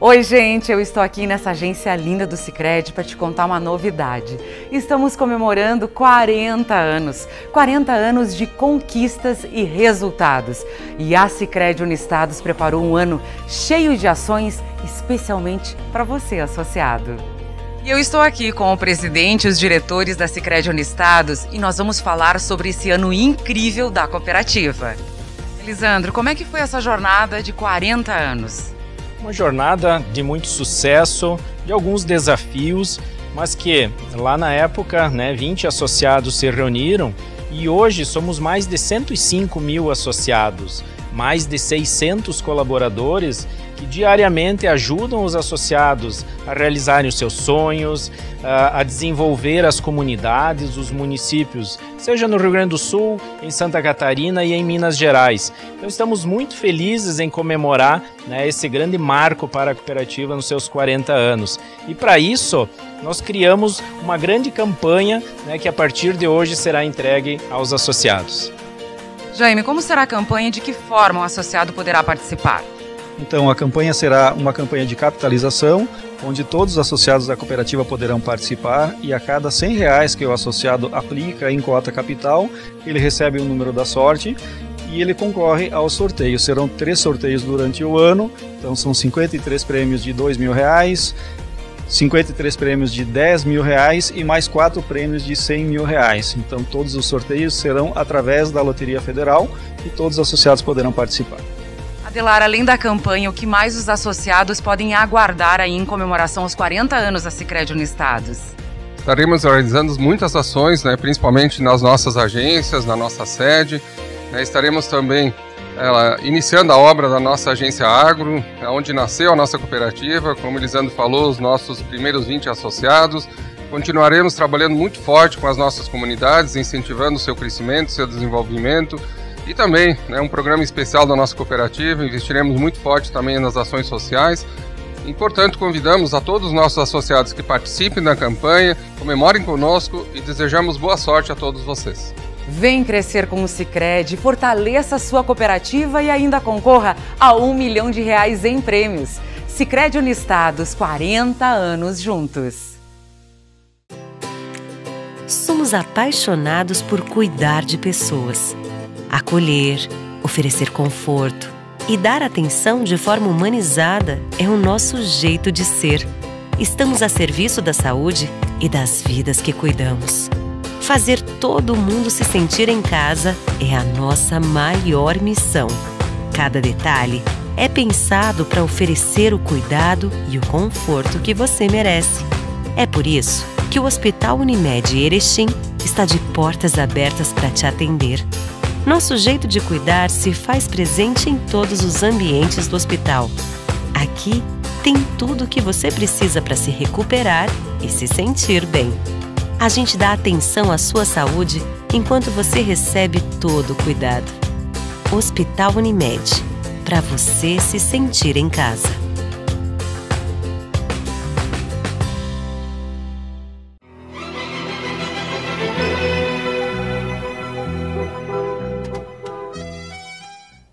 Oi, gente, eu estou aqui nessa agência linda do Sicredi para te contar uma novidade. Estamos comemorando 40 anos, 40 anos de conquistas e resultados. E a Sicredi Unistados preparou um ano cheio de ações especialmente para você, associado. E eu estou aqui com o presidente e os diretores da Sicredi Unistados e nós vamos falar sobre esse ano incrível da cooperativa. Lisandro, como é que foi essa jornada de 40 anos? Uma jornada de muito sucesso, de alguns desafios, mas que lá na época, né, 20 associados se reuniram e hoje somos mais de 105 mil associados, mais de 600 colaboradores que diariamente ajudam os associados a realizarem os seus sonhos, a desenvolver as comunidades, os municípios, seja no Rio Grande do Sul, em Santa Catarina e em Minas Gerais. Então estamos muito felizes em comemorar né, esse grande marco para a cooperativa nos seus 40 anos. E para isso, nós criamos uma grande campanha né, que a partir de hoje será entregue aos associados. Jaime, como será a campanha e de que forma o associado poderá participar? Então, a campanha será uma campanha de capitalização, onde todos os associados da cooperativa poderão participar e a cada 100 reais que o associado aplica em cota capital, ele recebe um número da sorte e ele concorre ao sorteio. Serão três sorteios durante o ano, então são 53 prêmios de 2 mil reais, 53 prêmios de 10 mil reais e mais quatro prêmios de 100 mil reais. Então todos os sorteios serão através da Loteria Federal e todos os associados poderão participar. Adelar, além da campanha, o que mais os associados podem aguardar aí em comemoração aos 40 anos da Sicredi Unistados? Estaremos realizando muitas ações, né, principalmente nas nossas agências, na nossa sede. Né, estaremos também ela, iniciando a obra da nossa agência Agro, né, onde nasceu a nossa cooperativa, como o Lisandro falou, os nossos primeiros 20 associados. Continuaremos trabalhando muito forte com as nossas comunidades, incentivando o seu crescimento, seu desenvolvimento, e também é né, um programa especial da nossa cooperativa, investiremos muito forte também nas ações sociais. Importante, convidamos a todos os nossos associados que participem da campanha, comemorem conosco e desejamos boa sorte a todos vocês. Vem crescer com o Cicred, fortaleça sua cooperativa e ainda concorra a um milhão de reais em prêmios. Cicred Unistados, 40 anos juntos. Somos apaixonados por cuidar de pessoas. Acolher, oferecer conforto e dar atenção de forma humanizada é o nosso jeito de ser. Estamos a serviço da saúde e das vidas que cuidamos. Fazer todo mundo se sentir em casa é a nossa maior missão. Cada detalhe é pensado para oferecer o cuidado e o conforto que você merece. É por isso que o Hospital Unimed Erechim está de portas abertas para te atender nosso jeito de cuidar se faz presente em todos os ambientes do hospital. Aqui tem tudo o que você precisa para se recuperar e se sentir bem. A gente dá atenção à sua saúde enquanto você recebe todo o cuidado. Hospital Unimed para você se sentir em casa.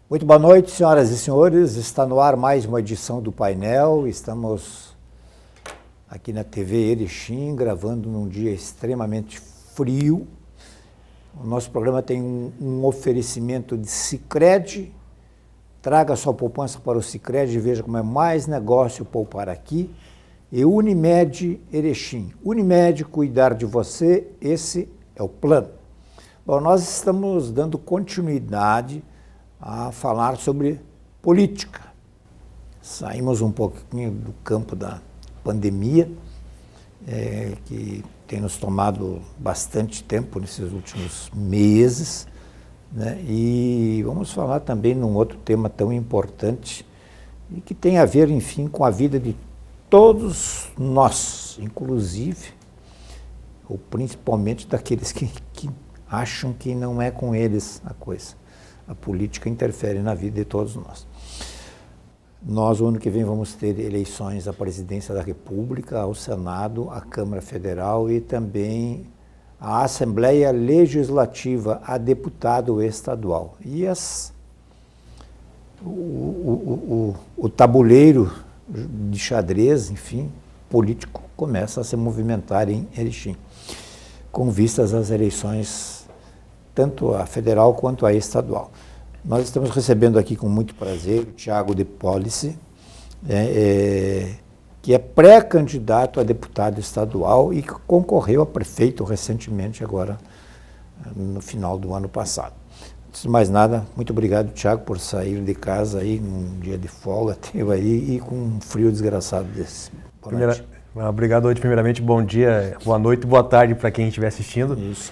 Muito boa noite, senhoras e senhores. Está no ar mais uma edição do painel. Estamos aqui na TV Erechim, gravando num dia extremamente frio. O nosso programa tem um, um oferecimento de Sicredi. Traga sua poupança para o Sicredi e veja como é mais negócio poupar aqui. E Unimed Erechim. Unimed cuidar de você, esse é o plano. Bom, nós estamos dando continuidade a falar sobre política. Saímos um pouquinho do campo da pandemia, é, que tem nos tomado bastante tempo nesses últimos meses, né? e vamos falar também num outro tema tão importante e que tem a ver, enfim, com a vida de todos nós, inclusive, ou principalmente daqueles que, que acham que não é com eles a coisa. A política interfere na vida de todos nós. Nós, o ano que vem, vamos ter eleições à presidência da República, ao Senado, à Câmara Federal e também à Assembleia Legislativa, a deputado estadual. E as, o, o, o, o tabuleiro de xadrez, enfim, político, começa a se movimentar em Erechim, com vistas às eleições tanto a federal quanto a estadual. Nós estamos recebendo aqui com muito prazer o Tiago De Police, é, é, que é pré-candidato a deputado estadual e que concorreu a prefeito recentemente, agora no final do ano passado. Antes de mais nada, muito obrigado, Tiago, por sair de casa aí num dia de folga, teve aí, e com um frio desgraçado desse. Primeira, ah, obrigado, hoje, primeiramente, bom dia, boa noite, boa tarde para quem estiver assistindo. Isso.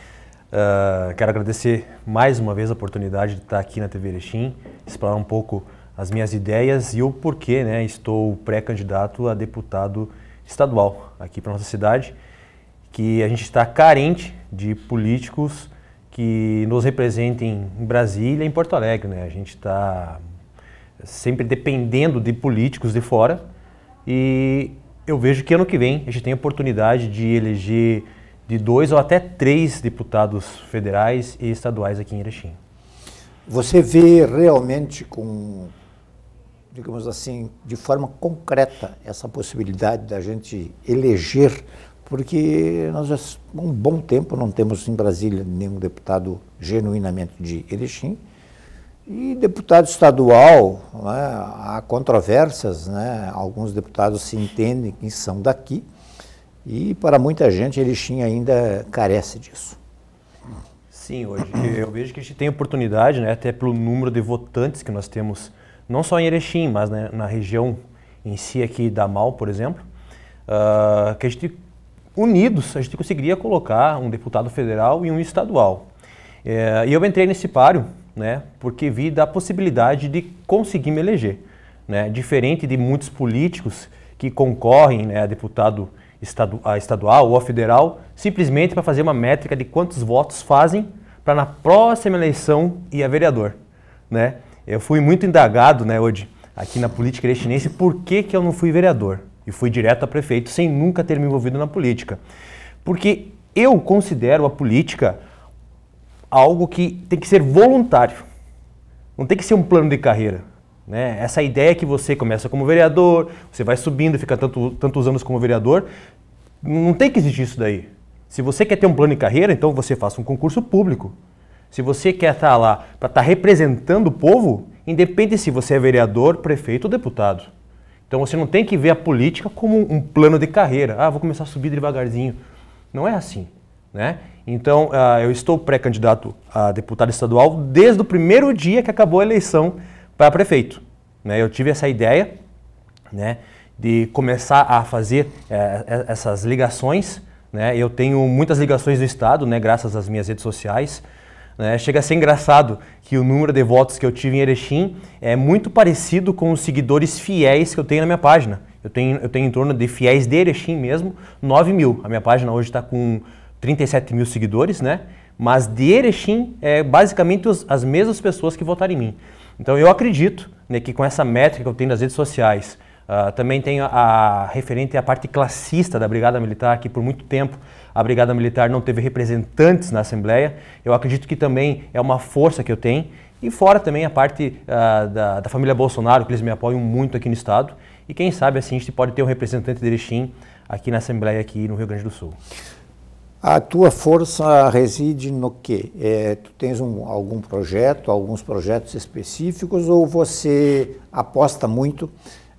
Uh, quero agradecer mais uma vez a oportunidade de estar aqui na TV Erechim, explorar um pouco as minhas ideias e o porquê né, estou pré-candidato a deputado estadual aqui para nossa cidade, que a gente está carente de políticos que nos representem em Brasília e em Porto Alegre. Né? A gente está sempre dependendo de políticos de fora e eu vejo que ano que vem a gente tem a oportunidade de eleger de dois ou até três deputados federais e estaduais aqui em Erechim. Você vê realmente com, digamos assim, de forma concreta essa possibilidade da gente eleger, porque nós há um bom tempo não temos em Brasília nenhum deputado genuinamente de Erechim, e deputado estadual, né, há controvérsias, né, alguns deputados se entendem que são daqui, e para muita gente Erechim tinha ainda carece disso. Sim, hoje eu vejo que a gente tem oportunidade, né, até pelo número de votantes que nós temos, não só em Erechim, mas né, na região em si aqui da Mal, por exemplo, uh, que a gente, unidos, a gente conseguiria colocar um deputado federal e um estadual. É, e eu entrei nesse páreo, né, porque vi da possibilidade de conseguir me eleger, né, diferente de muitos políticos que concorrem né, a deputado estadu a estadual ou a federal, simplesmente para fazer uma métrica de quantos votos fazem para na próxima eleição ir a vereador. Né? Eu fui muito indagado né, hoje aqui na política chinense por que, que eu não fui vereador e fui direto a prefeito sem nunca ter me envolvido na política. Porque eu considero a política algo que tem que ser voluntário. Não tem que ser um plano de carreira. Né? Essa ideia que você começa como vereador, você vai subindo, fica tanto, tantos anos como vereador, não tem que existir isso daí. Se você quer ter um plano de carreira, então você faça um concurso público. Se você quer estar lá para estar tá representando o povo, independe se você é vereador, prefeito ou deputado. Então você não tem que ver a política como um plano de carreira. Ah, vou começar a subir devagarzinho. Não é assim. Né? Então ah, eu estou pré-candidato a deputado estadual desde o primeiro dia que acabou a eleição para prefeito. Né? Eu tive essa ideia né, de começar a fazer é, essas ligações. Né? Eu tenho muitas ligações do Estado, né, graças às minhas redes sociais. Né? Chega a ser engraçado que o número de votos que eu tive em Erechim é muito parecido com os seguidores fiéis que eu tenho na minha página. Eu tenho, eu tenho em torno de fiéis de Erechim mesmo, 9 mil. A minha página hoje está com 37 mil seguidores, né? Mas de Erechim é basicamente os, as mesmas pessoas que votaram em mim. Então eu acredito né, que com essa métrica que eu tenho das redes sociais, uh, também tenho a, referente à parte classista da Brigada Militar, que por muito tempo a Brigada Militar não teve representantes na Assembleia. Eu acredito que também é uma força que eu tenho. E fora também a parte uh, da, da, família Bolsonaro, que eles me apoiam muito aqui no Estado. E quem sabe assim a gente pode ter um representante de Erechim aqui na Assembleia aqui no Rio Grande do Sul. A tua força reside no quê? É, tu tens um, algum projeto, alguns projetos específicos ou você aposta muito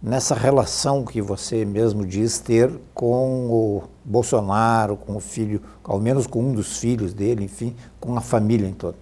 nessa relação que você mesmo diz ter com o Bolsonaro, com o filho, ao menos com um dos filhos dele, enfim, com a família em todo?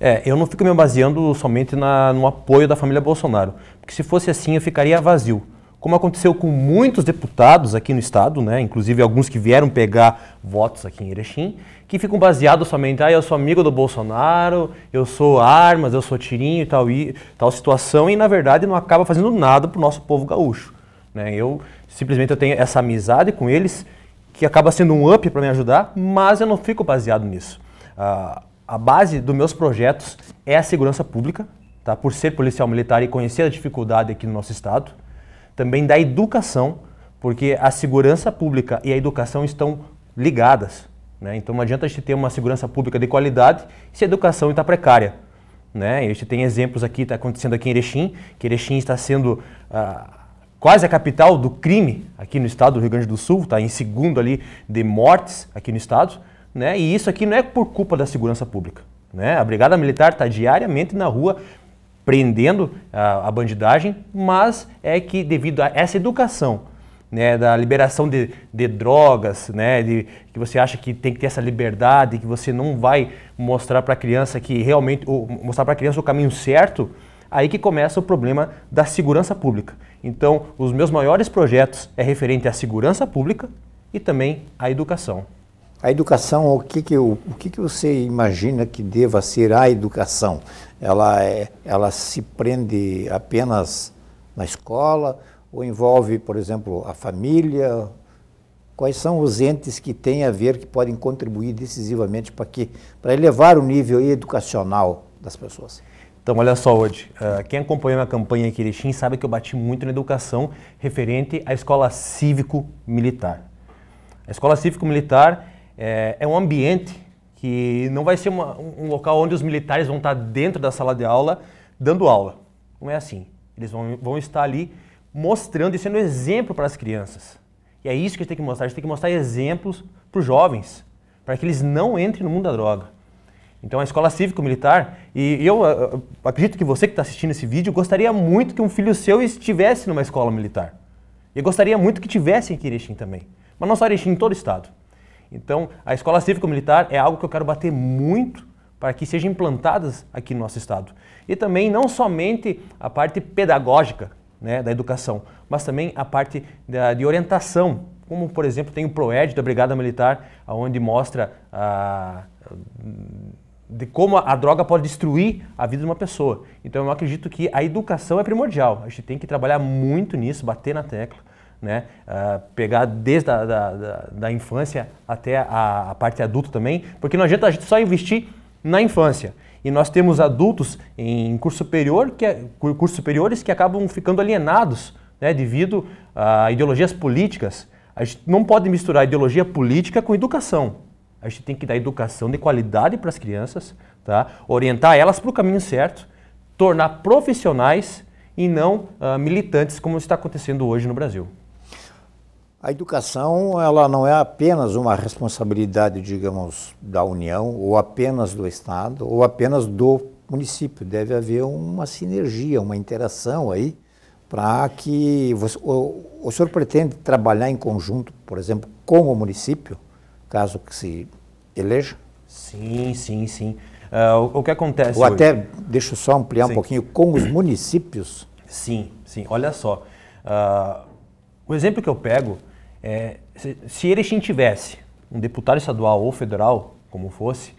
É, eu não fico me baseando somente na, no apoio da família Bolsonaro, porque se fosse assim eu ficaria vazio como aconteceu com muitos deputados aqui no estado, né, inclusive alguns que vieram pegar votos aqui em Erechim, que ficam baseados somente, ah, eu sou amigo do Bolsonaro, eu sou armas, eu sou tirinho e tal, e tal situação, e na verdade não acaba fazendo nada para o nosso povo gaúcho. Né? Eu simplesmente eu tenho essa amizade com eles, que acaba sendo um up para me ajudar, mas eu não fico baseado nisso. Ah, a base dos meus projetos é a segurança pública, tá? por ser policial militar e conhecer a dificuldade aqui no nosso estado, também da educação, porque a segurança pública e a educação estão ligadas. Né? Então não adianta a gente ter uma segurança pública de qualidade se a educação está precária. Né? A gente tem exemplos aqui, está acontecendo aqui em Erechim, que Erechim está sendo ah, quase a capital do crime aqui no estado do Rio Grande do Sul, está em segundo ali de mortes aqui no estado. Né? E isso aqui não é por culpa da segurança pública. Né? A Brigada Militar está diariamente na rua prendendo a, a bandidagem, mas é que devido a essa educação, né, da liberação de, de drogas, né, de, que você acha que tem que ter essa liberdade, que você não vai mostrar para a criança que realmente, mostrar para a criança o caminho certo, aí que começa o problema da segurança pública. Então, os meus maiores projetos é referente à segurança pública e também à educação. A educação, o que, que, o, o que, que você imagina que deva ser a educação? ela, é, ela se prende apenas na escola ou envolve, por exemplo, a família? Quais são os entes que têm a ver, que podem contribuir decisivamente para, que, para elevar o nível educacional das pessoas? Então, olha só, hoje, uh, quem acompanhou a campanha em Quirixim sabe que eu bati muito na educação referente à escola cívico-militar. A escola cívico-militar é, é um ambiente que não vai ser uma, um local onde os militares vão estar dentro da sala de aula dando aula. Não é assim. Eles vão, vão estar ali mostrando e sendo exemplo para as crianças. E é isso que a gente tem que mostrar. A gente tem que mostrar exemplos para os jovens, para que eles não entrem no mundo da droga. Então, a escola cívico-militar, e eu, eu eh, eh, acredito que você que está assistindo esse vídeo gostaria muito que um filho seu estivesse numa escola militar. E gostaria muito que tivesse em Erechim também. Mas não só Erechim, em todo o estado. Então, a escola cívico-militar é algo que eu quero bater muito para que sejam implantadas aqui no nosso estado. E também não somente a parte pedagógica né, da educação, mas também a parte da, de orientação, como por exemplo tem o PROED da Brigada Militar, onde mostra a, ah, de como a droga pode destruir a vida de uma pessoa. Então eu acredito que a educação é primordial, a gente tem que trabalhar muito nisso, bater na tecla, né? Uh, pegar desde a da, da, da infância até a, a, parte adulta também, porque não adianta a gente só investir na infância. E nós temos adultos em curso superior que, é, cursos superiores que acabam ficando alienados né, devido a ideologias políticas. A gente não pode misturar ideologia política com educação. A gente tem que dar educação de qualidade para as crianças, tá? orientar elas para o caminho certo, tornar profissionais e não uh, militantes, como está acontecendo hoje no Brasil. A educação ela não é apenas uma responsabilidade, digamos, da União, ou apenas do Estado, ou apenas do município. Deve haver uma sinergia, uma interação aí, para que você, o, o senhor pretende trabalhar em conjunto, por exemplo, com o município, caso que se eleja? Sim, sim, sim. Uh, o, o, que acontece? Ou hoje? até, deixa eu só ampliar sim. um pouquinho, com os municípios? Sim, sim. Olha só. Uh, o exemplo que eu pego é, se, se Erechim tivesse um deputado estadual ou federal, como fosse,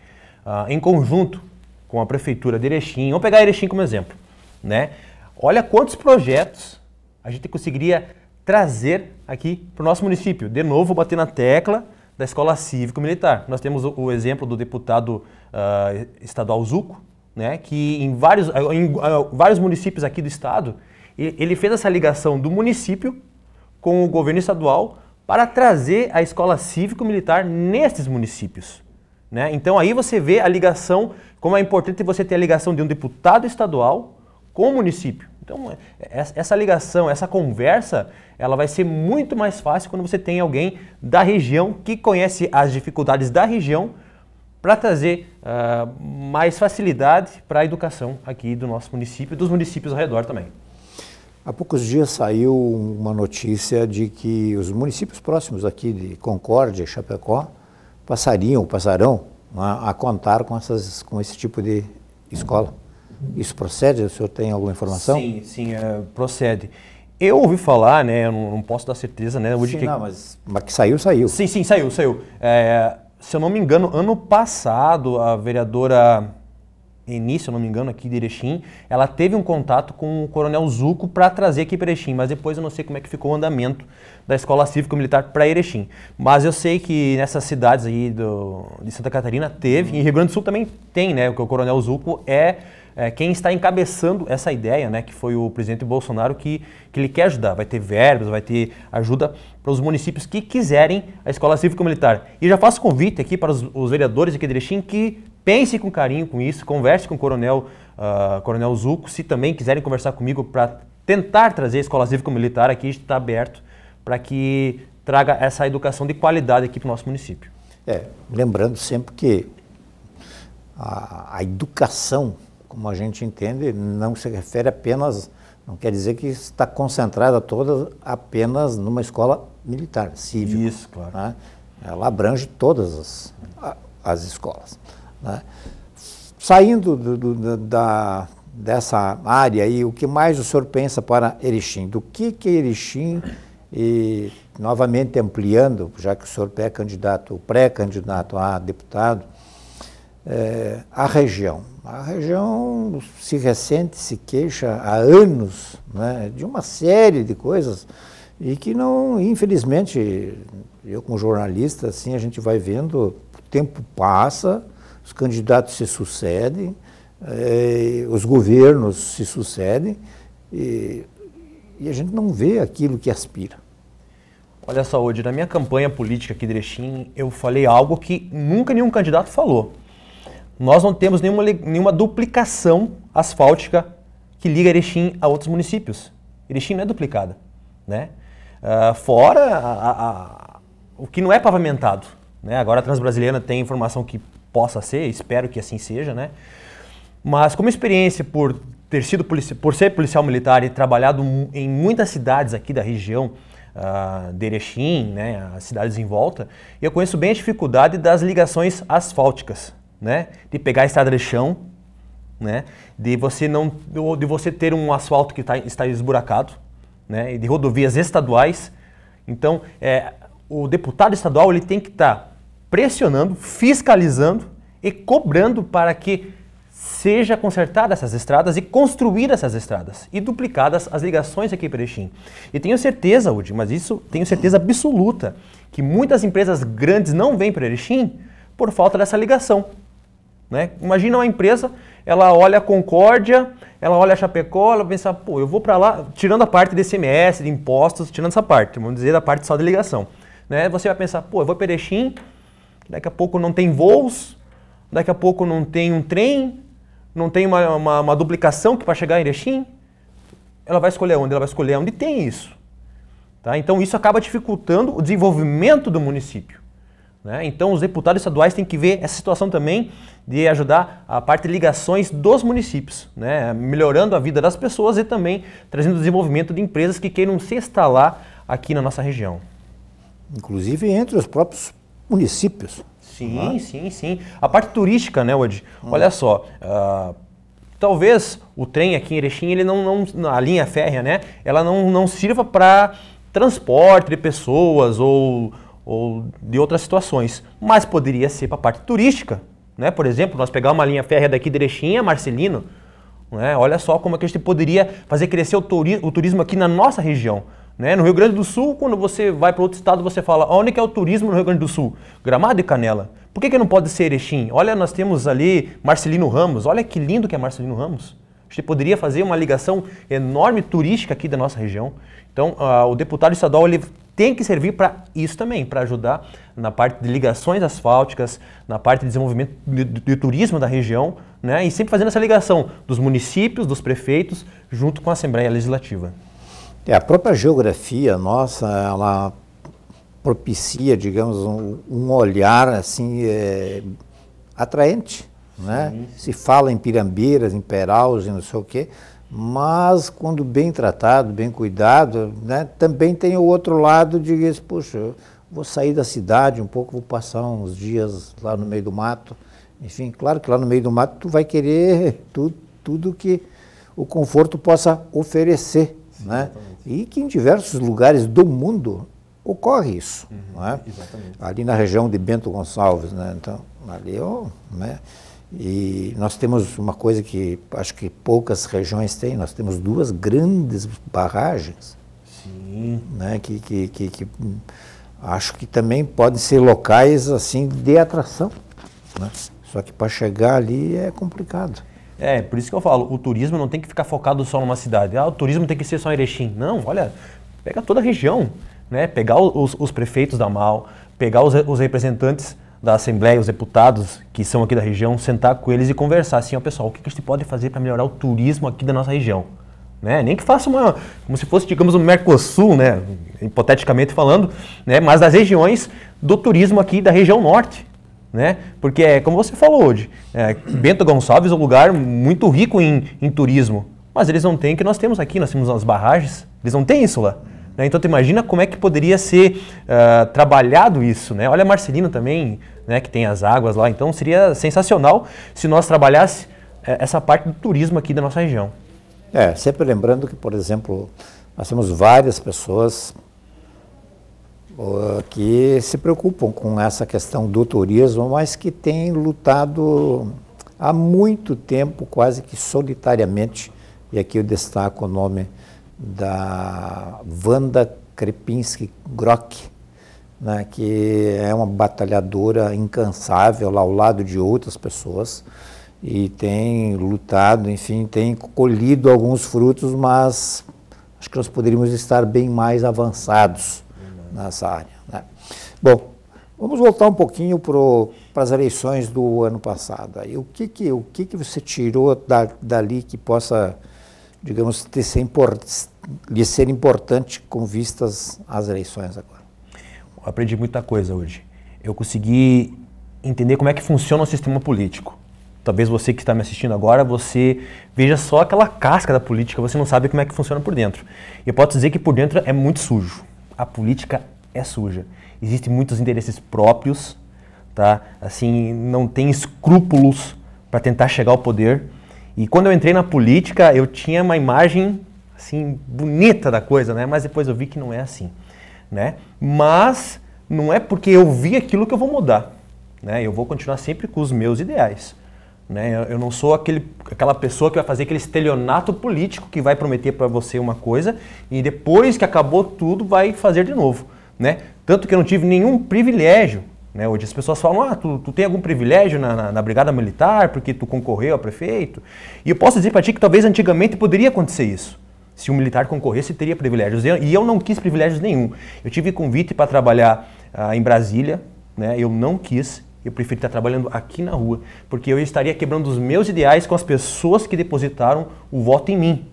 uh, em conjunto com a prefeitura de Erechim, vamos pegar Erechim como exemplo, né? Olha quantos projetos a gente conseguiria trazer aqui para o nosso município. De novo, bater na tecla da escola cívico-militar. Nós temos o, o, exemplo do deputado uh, estadual Zuco, né? Que em vários, ah, em vários municípios aqui do estado, ele fez essa ligação do município com o governo estadual para trazer a escola cívico-militar nestes municípios. Né? Então aí você vê a ligação, como é importante você ter a ligação de um deputado estadual com o município. Então é, é, essa ligação, essa conversa, ela vai ser muito mais fácil quando você tem alguém da região que conhece as dificuldades da região para trazer uh, mais facilidade para a educação aqui do nosso município e dos municípios ao redor também. Há poucos dias saiu uma notícia de que os municípios próximos aqui de Concórdia e Chapecó passariam, passarão a, né, a, contar com, essas, com esse tipo de escola. Isso procede? O senhor tem alguma informação? Sim, sim, é, procede. Eu ouvi falar, né, eu não, posso dar certeza, né, hoje sim, que... Não, mas, mas que saiu, saiu. Sim, sim, saiu, saiu. É, se eu não me engano, ano passado, a vereadora início, se eu não me engano, aqui de Erechim, ela teve um contato com o Coronel Zuco para trazer aqui para Erechim, mas depois eu não sei como é que ficou o andamento da Escola Cívico-Militar para Erechim. Mas eu sei que nessas cidades aí do, de Santa Catarina teve, e Rio Grande do Sul também tem, né? o Coronel Zuco é, é, quem está encabeçando essa ideia, né? Que foi o presidente Bolsonaro que, que ele quer ajudar. Vai ter verbas, vai ter ajuda para os municípios que quiserem a Escola Cívico-Militar. E já faço convite aqui para os, os vereadores aqui de Erechim que Pense com carinho com isso, converse com o Coronel, uh, Coronel Zuco, se também quiserem conversar comigo para tentar trazer a escola Cívica militar aqui, está aberto para que traga essa educação de qualidade aqui para o nosso município. É, lembrando sempre que a, a educação, como a gente entende, não se refere apenas não quer dizer que está concentrada toda apenas numa escola militar, civil. Isso, claro. Né? Ela abrange todas as, as escolas. Né? Saindo do, do, da, dessa área aí, o que mais o senhor pensa para Erechim? Do que que Erechim, e novamente ampliando, já que o senhor é candidato, pré-candidato a deputado, é, a região. A região se ressente, se queixa há anos né, de uma série de coisas e que não, infelizmente, eu como jornalista, assim, a gente vai vendo, o tempo passa, os candidatos se sucedem, eh, os governos se sucedem e, e, a gente não vê aquilo que aspira. Olha só, hoje na minha campanha política aqui, Drechim, eu falei algo que nunca nenhum candidato falou. Nós não temos nenhuma, nenhuma duplicação asfáltica que liga Erechim a outros municípios. Erechim não é duplicada, né? Uh, fora a, a, a, o que não é pavimentado. Né? Agora a Transbrasiliana tem informação que possa ser, espero que assim seja, né? Mas como experiência por ter sido por ser policial militar e trabalhado em muitas cidades aqui da região uh, de Erechim, né, as cidades em volta, eu conheço bem a dificuldade das ligações asfálticas, né, de pegar a estrada de chão, né, de você não, de você ter um asfalto que tá, está esburacado, né, e de rodovias estaduais. Então, é, o deputado estadual ele tem que estar tá pressionando, fiscalizando e cobrando para que seja consertada essas estradas e construídas essas estradas e duplicadas as ligações aqui para Erechim. E tenho certeza, Udi, mas isso tenho certeza absoluta, que muitas empresas grandes não vêm para Erechim por falta dessa ligação. Né? Imagina uma empresa, ela olha a Concórdia, ela olha a Chapecó, ela pensa, pô, eu vou para lá, tirando a parte de CMS, de impostos, tirando essa parte, vamos dizer, da parte só de ligação. Né? Você vai pensar, pô, eu vou para Erechim, daqui a pouco não tem voos, daqui a pouco não tem um trem, não tem uma, uma, uma duplicação que para chegar em Erechim. Ela vai escolher onde? Ela vai escolher onde tem isso. Tá? Então isso acaba dificultando o desenvolvimento do município. Né? Então os deputados estaduais têm que ver essa situação também de ajudar a parte de ligações dos municípios, né? melhorando a vida das pessoas e também trazendo desenvolvimento de empresas que queiram se instalar aqui na nossa região. Inclusive entre os próprios municípios. Sim, né? sim, sim. A parte turística, né, Wade? Hum. Olha só, uh, talvez o trem aqui em Erechim, ele não, não, a linha férrea, né, ela não, não sirva para transporte de pessoas ou, ou de outras situações, mas poderia ser para a parte turística, né? Por exemplo, nós pegar uma linha férrea daqui de Erechim a Marcelino, né? Olha só como é que a gente poderia fazer crescer o, turi o turismo aqui na nossa região. Né? No Rio Grande do Sul, quando você vai para outro estado, você fala, onde que é o turismo no Rio Grande do Sul? Gramado e Canela. Por que, que não pode ser Erechim? Olha, nós temos ali Marcelino Ramos. Olha que lindo que é Marcelino Ramos. A gente poderia fazer uma ligação enorme turística aqui da nossa região. Então, ah, o deputado estadual ele tem que servir para isso também, para ajudar na parte de ligações asfálticas, na parte de desenvolvimento de, de, de turismo da região, né? e sempre fazendo essa ligação dos municípios, dos prefeitos, junto com a Assembleia Legislativa. É, a própria geografia nossa, ela propicia, digamos, um, um olhar assim é, atraente, né? Sim. Se fala em pirambeiras, em peraus e não sei o quê, mas quando bem tratado, bem cuidado, né, também tem o outro lado de, puxa, vou sair da cidade um pouco, vou passar uns dias lá no meio do mato. Enfim, claro que lá no meio do mato tu vai querer tudo, tudo que o conforto possa oferecer, né? Sim, né? E que em diversos lugares do mundo ocorre isso. Uhum, é? Ali na região de Bento Gonçalves, né? então, ali eu. Né? E nós temos uma coisa que acho que poucas regiões têm, nós temos duas grandes barragens. Sim. Né? Que, que, que, que acho que também podem ser locais assim de atração. Né? Só que para chegar ali é complicado. É, por isso que eu falo, o turismo não tem que ficar focado só numa cidade. Ah, o turismo tem que ser só em Erechim. Não, olha, pega toda a região, né? Pegar os, os prefeitos da MAL, pegar os, os representantes da Assembleia, os deputados que são aqui da região, sentar com eles e conversar assim, ó pessoal, o que, que a gente pode fazer para melhorar o turismo aqui da nossa região? Né? Nem que faça uma, como se fosse, digamos, um Mercosul, né? hipoteticamente falando, né? mas das regiões do turismo aqui da região norte né? Porque é como você falou hoje, é, Bento Gonçalves é um lugar muito rico em, em turismo, mas eles não têm o que nós temos aqui, nós temos as barragens, eles não têm isso lá. Né? Então tu imagina como é que poderia ser uh, trabalhado isso, né? Olha Marcelino também, né, que tem as águas lá, então seria sensacional se nós trabalhasse é, essa parte do turismo aqui da nossa região. É, sempre lembrando que, por exemplo, nós temos várias pessoas eh, que se preocupam com essa questão do turismo, mas que têm lutado há muito tempo, quase que solitariamente, e aqui eu destaco o nome da Wanda Krepinski Grock, né, que é uma batalhadora incansável lá ao lado de outras pessoas e tem lutado, enfim, tem colhido alguns frutos, mas acho que nós poderíamos estar bem mais avançados nessa área. Né? Bom, vamos voltar um pouquinho para as eleições do ano passado. Aí, o que, que, o que, que você tirou da, dali que possa, digamos, ter, ser import, lhe ser importante com vistas às eleições agora? Eu aprendi muita coisa hoje. Eu consegui entender como é que funciona o sistema político. Talvez você que está me assistindo agora, você veja só aquela casca da política, você não sabe como é que funciona por dentro. E eu posso dizer que por dentro é muito sujo a política é suja. Existem muitos interesses próprios, tá? Assim, não tem escrúpulos para tentar chegar ao poder. E quando eu entrei na política, eu tinha uma imagem assim bonita da coisa, né? Mas depois eu vi que não é assim, né? Mas não é porque eu vi aquilo que eu vou mudar, né? Eu vou continuar sempre com os meus ideais. Né? Eu, não sou aquele, aquela pessoa que vai fazer aquele estelionato político que vai prometer para você uma coisa e depois que acabou tudo vai fazer de novo. Né? Tanto que eu não tive nenhum privilégio. Né? Hoje as pessoas falam, ah, tu, tu tem algum privilégio na, na, na Brigada Militar porque tu concorreu a prefeito? E eu posso dizer para ti que talvez antigamente poderia acontecer isso se um militar concorresse, teria privilégios. E eu não quis privilégios nenhum. Eu tive convite para trabalhar ah, em Brasília, né? eu não quis. Eu prefiro estar trabalhando aqui na rua, porque eu estaria quebrando os meus ideais com as pessoas que depositaram o voto em mim.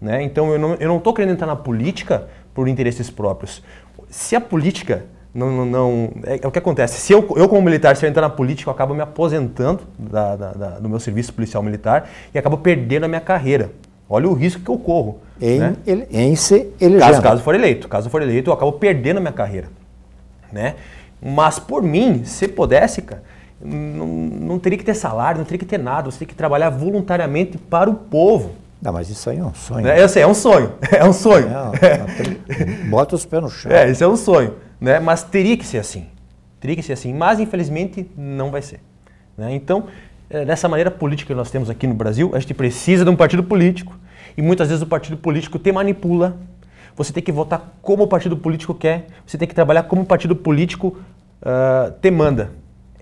Né? Então eu não estou querendo entrar na política por interesses próprios. Se a política não. não, não é, é, o que acontece. Se eu, eu, como militar, se eu entrar na política, eu acabo me aposentando da, da, da, do meu serviço policial militar e acabo perdendo a minha carreira. Olha o risco que eu corro. Em, né? ele, em ser eleito. Caso, caso for eleito. Caso for eleito, eu acabo perdendo a minha carreira. Né? Mas por mim, se pudesse, cara, não, não teria que ter salário, não teria que ter nada, você tem que trabalhar voluntariamente para o povo. Não, mas isso aí é um sonho. É, eu sei, é um sonho. É um sonho. É, é bota os pés no chão. É, isso é um sonho. Né? Mas teria que ser assim. Teria que ser assim. Mas, infelizmente, não vai ser. Né? Então, é, dessa maneira política que nós temos aqui no Brasil, a gente precisa de um partido político. E muitas vezes o partido político te manipula você tem que votar como o partido político quer, você tem que trabalhar como o partido político uh, ah, te manda.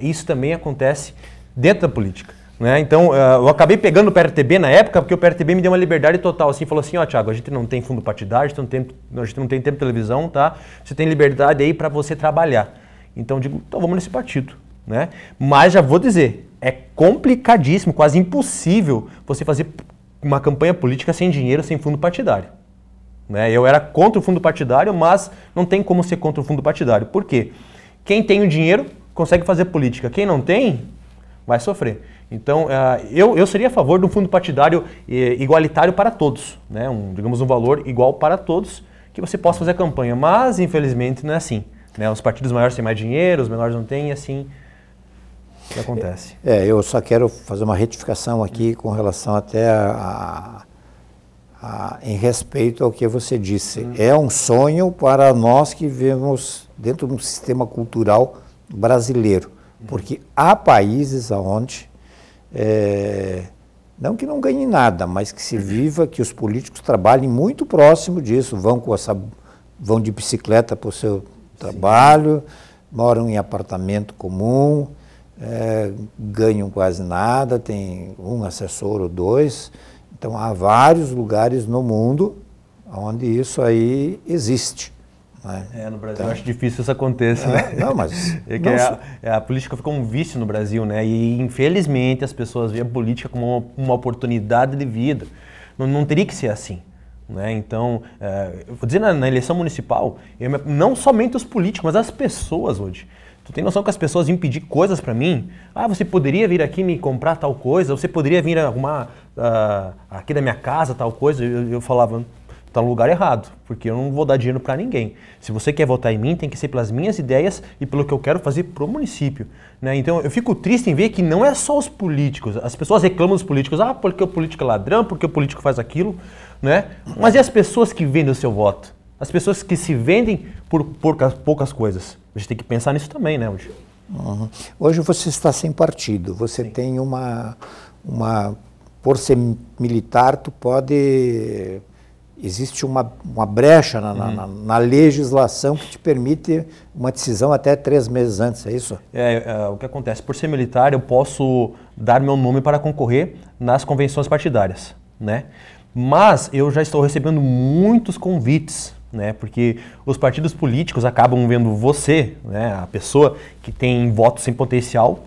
Isso também acontece dentro da política. Né? Então, uh, eu acabei pegando o PRTB na época, porque o PRTB me deu uma liberdade total. Assim, falou assim: ó, oh, Thiago, a gente não tem fundo partidário, a gente não tem, a gente não tem tempo de televisão, tá? Você tem liberdade aí para você trabalhar. Então, digo, então vamos nesse partido. Né? Mas já vou dizer, é complicadíssimo, quase impossível você fazer uma campanha política sem dinheiro, sem fundo partidário. Né? Eu era contra o fundo partidário, mas não tem como ser contra o fundo partidário. Por quê? Quem tem o dinheiro consegue fazer política. Quem não tem, vai sofrer. Então, ah, eu, eu seria a favor de um fundo partidário eh, igualitário para todos, né? um, digamos um valor igual para todos, que você possa fazer campanha. Mas, infelizmente, não é assim. Né? Os partidos maiores têm mais dinheiro, os menores não têm, e assim que acontece. É, eu só quero fazer uma retificação aqui com relação até a, ah, em respeito ao que você disse. É um sonho para nós que vivemos dentro de um sistema cultural brasileiro, porque há países onde, é, não que não ganhe nada, mas que se viva, que os políticos trabalhem muito próximo disso, vão, com essa, vão de bicicleta para o seu trabalho, Sim. moram em apartamento comum, é, ganham quase nada, tem um assessor ou dois, então há vários lugares no mundo onde isso aí existe. Né? É, no Brasil então, eu acho difícil isso acontecer, é, né? Não, mas... é não, é a, é, a, política ficou um vício no Brasil, né? E infelizmente as pessoas veem a política como uma, uma oportunidade de vida. Não, não teria que ser assim. Né? Então, é, vou dizer, na, na eleição municipal, eu, não somente os políticos, mas as pessoas hoje. Tu tem noção que as pessoas vêm pedir coisas para mim? Ah, você poderia vir aqui me comprar tal coisa? Você poderia vir arrumar ah, aqui da minha casa, tal coisa, eu, eu falava, tá no lugar errado, porque eu não vou dar dinheiro para ninguém. Se você quer votar em mim, tem que ser pelas minhas ideias e pelo que eu quero fazer pro município. Né? Então eu fico triste em ver que não é só os políticos. As pessoas reclamam dos políticos, ah, porque o político é ladrão, porque o político faz aquilo, né? Mas e as pessoas que vendem o seu voto? As pessoas que se vendem por poucas, poucas coisas. A gente tem que pensar nisso também, né, hoje. Uhum. Hoje você está sem partido, você Sim. tem uma, uma por ser militar, tu pode. Existe uma, uma brecha na, uhum. na, na, legislação que te permite uma decisão até três meses antes, é isso? É, é, o que acontece. Por ser militar, eu posso dar meu nome para concorrer nas convenções partidárias, né? Mas eu já estou recebendo muitos convites né? Porque os partidos políticos acabam vendo você, né, a pessoa que tem voto sem potencial,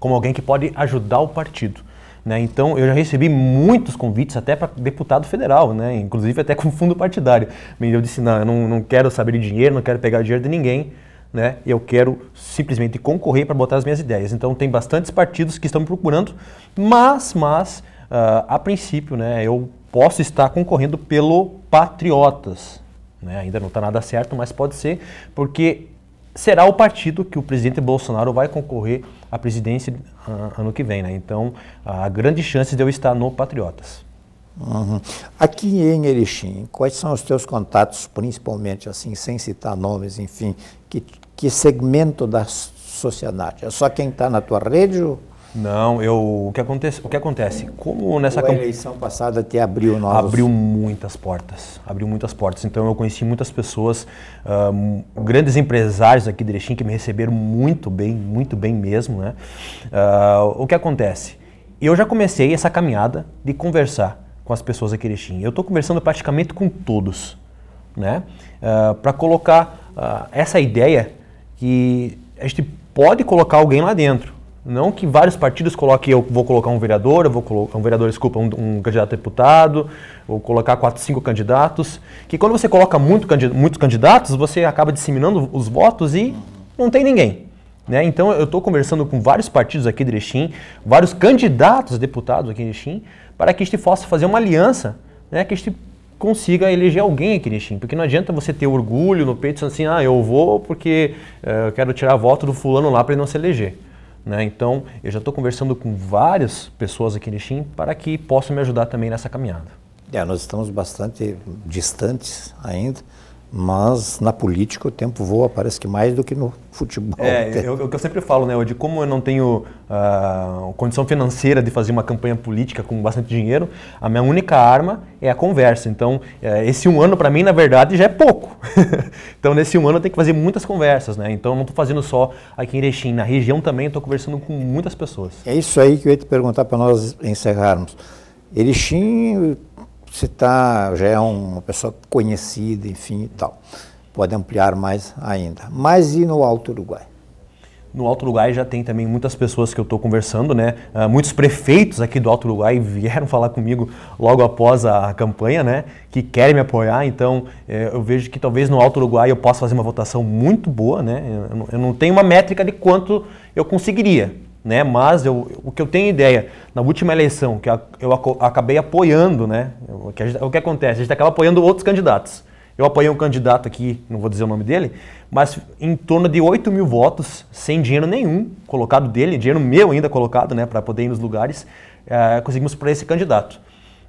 como alguém que pode ajudar o partido. Né? Então, eu já recebi muitos convites até para deputado federal, né? inclusive até com fundo partidário. Eu disse, não, eu não, não quero saber de dinheiro, não quero pegar dinheiro de ninguém. Né? Eu quero simplesmente concorrer para botar as minhas ideias. Então, tem bastantes partidos que estão me procurando, mas, mas uh, a princípio, né, eu posso estar concorrendo pelo Patriotas. Né? Ainda não está nada certo, mas pode ser, porque será o partido que o presidente Bolsonaro vai concorrer a presidência ano que vem. Né? Então, há grandes chances de eu estar no Patriotas. Uhum. Aqui em Erechim, quais são os teus contatos, principalmente assim, sem citar nomes, enfim, que, que segmento da sociedade? É só quem está na tua rede? Ou... Não, eu o que acontece, o que acontece? Como nessa a eleição camp... passada até abriu novas. abriu muitas portas, abriu muitas portas. Então eu conheci muitas pessoas, grandes empresários aqui de Erechim que me receberam muito bem, muito bem mesmo, né? Uh, o que acontece? Eu já comecei essa caminhada de conversar com as pessoas aqui de Erechim. Eu estou conversando praticamente com todos, né? Uh, ah, Para colocar uh, essa ideia que a gente pode colocar alguém lá dentro não que vários partidos coloquem, eu vou colocar um vereador, eu vou colocar um vereador, desculpa, um, um candidato a deputado, vou colocar quatro, cinco candidatos. Que quando você coloca muito, muitos candidatos, você acaba disseminando os votos e não tem ninguém. Né? Então eu estou conversando com vários partidos aqui de Erechim, vários candidatos a deputados aqui de Erechim, para que a gente possa fazer uma aliança, né? que a gente consiga eleger alguém aqui em Erechim. Porque não adianta você ter orgulho no peito, assim, ah, eu vou porque uh, eu quero tirar voto do fulano lá para ele não se eleger. Né? Então, eu já estou conversando com várias pessoas aqui em Xim para que possam me ajudar também nessa caminhada. É, nós estamos bastante distantes ainda, mas na política o tempo voa, parece que mais do que no futebol. É, né? eu, o que eu sempre falo, né, de como eu não tenho uh, condição financeira de fazer uma campanha política com bastante dinheiro, a minha única arma é a conversa. Então, é, esse um ano para mim, na verdade, já é pouco. então, nesse um ano eu tenho que fazer muitas conversas, né? Então, eu não estou fazendo só aqui em Erechim, na região também estou conversando com muitas pessoas. É isso aí que eu ia te perguntar para nós encerrarmos. Erechim você tá, já é uma pessoa conhecida, enfim e tal. Pode ampliar mais ainda. Mas e no Alto Uruguai? No Alto Uruguai já tem também muitas pessoas que eu estou conversando, né? Uh, muitos prefeitos aqui do Alto Uruguai vieram falar comigo logo após a, campanha, né? Que querem me apoiar, então eh, eu vejo que talvez no Alto Uruguai eu possa fazer uma votação muito boa, né? Eu, eu não tenho uma métrica de quanto eu conseguiria, né? Mas eu, o que eu tenho ideia, na última eleição, que eu acabei apoiando, né? O que, gente, o que acontece? A gente acaba apoiando outros candidatos. Eu apoiei um candidato aqui, não vou dizer o nome dele, mas em torno de 8 mil votos, sem dinheiro nenhum colocado dele, dinheiro meu ainda colocado, né, para poder ir nos lugares, é, conseguimos para esse candidato.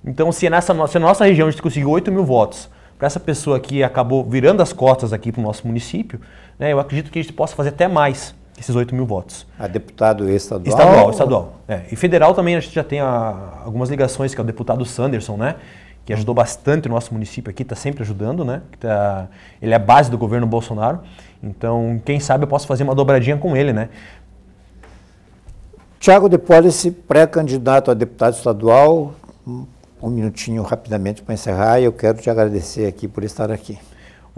Então, se, nessa, se na nossa região a gente conseguiu 8 mil votos, para essa pessoa que acabou virando as costas aqui para o nosso município, né, eu acredito que a gente possa fazer até mais esses 8 mil votos. A deputado estadual? Estadual, estadual. É. E federal também a gente já tem a, algumas ligações, que é o deputado Sanderson, né? Que ajudou bastante o nosso município aqui, está sempre ajudando, né? Tá, ele é a base do governo Bolsonaro. Então, quem sabe eu posso fazer uma dobradinha com ele, né? Tiago De pré-candidato a deputado estadual. Um minutinho rapidamente para encerrar. e Eu quero te agradecer aqui por estar aqui.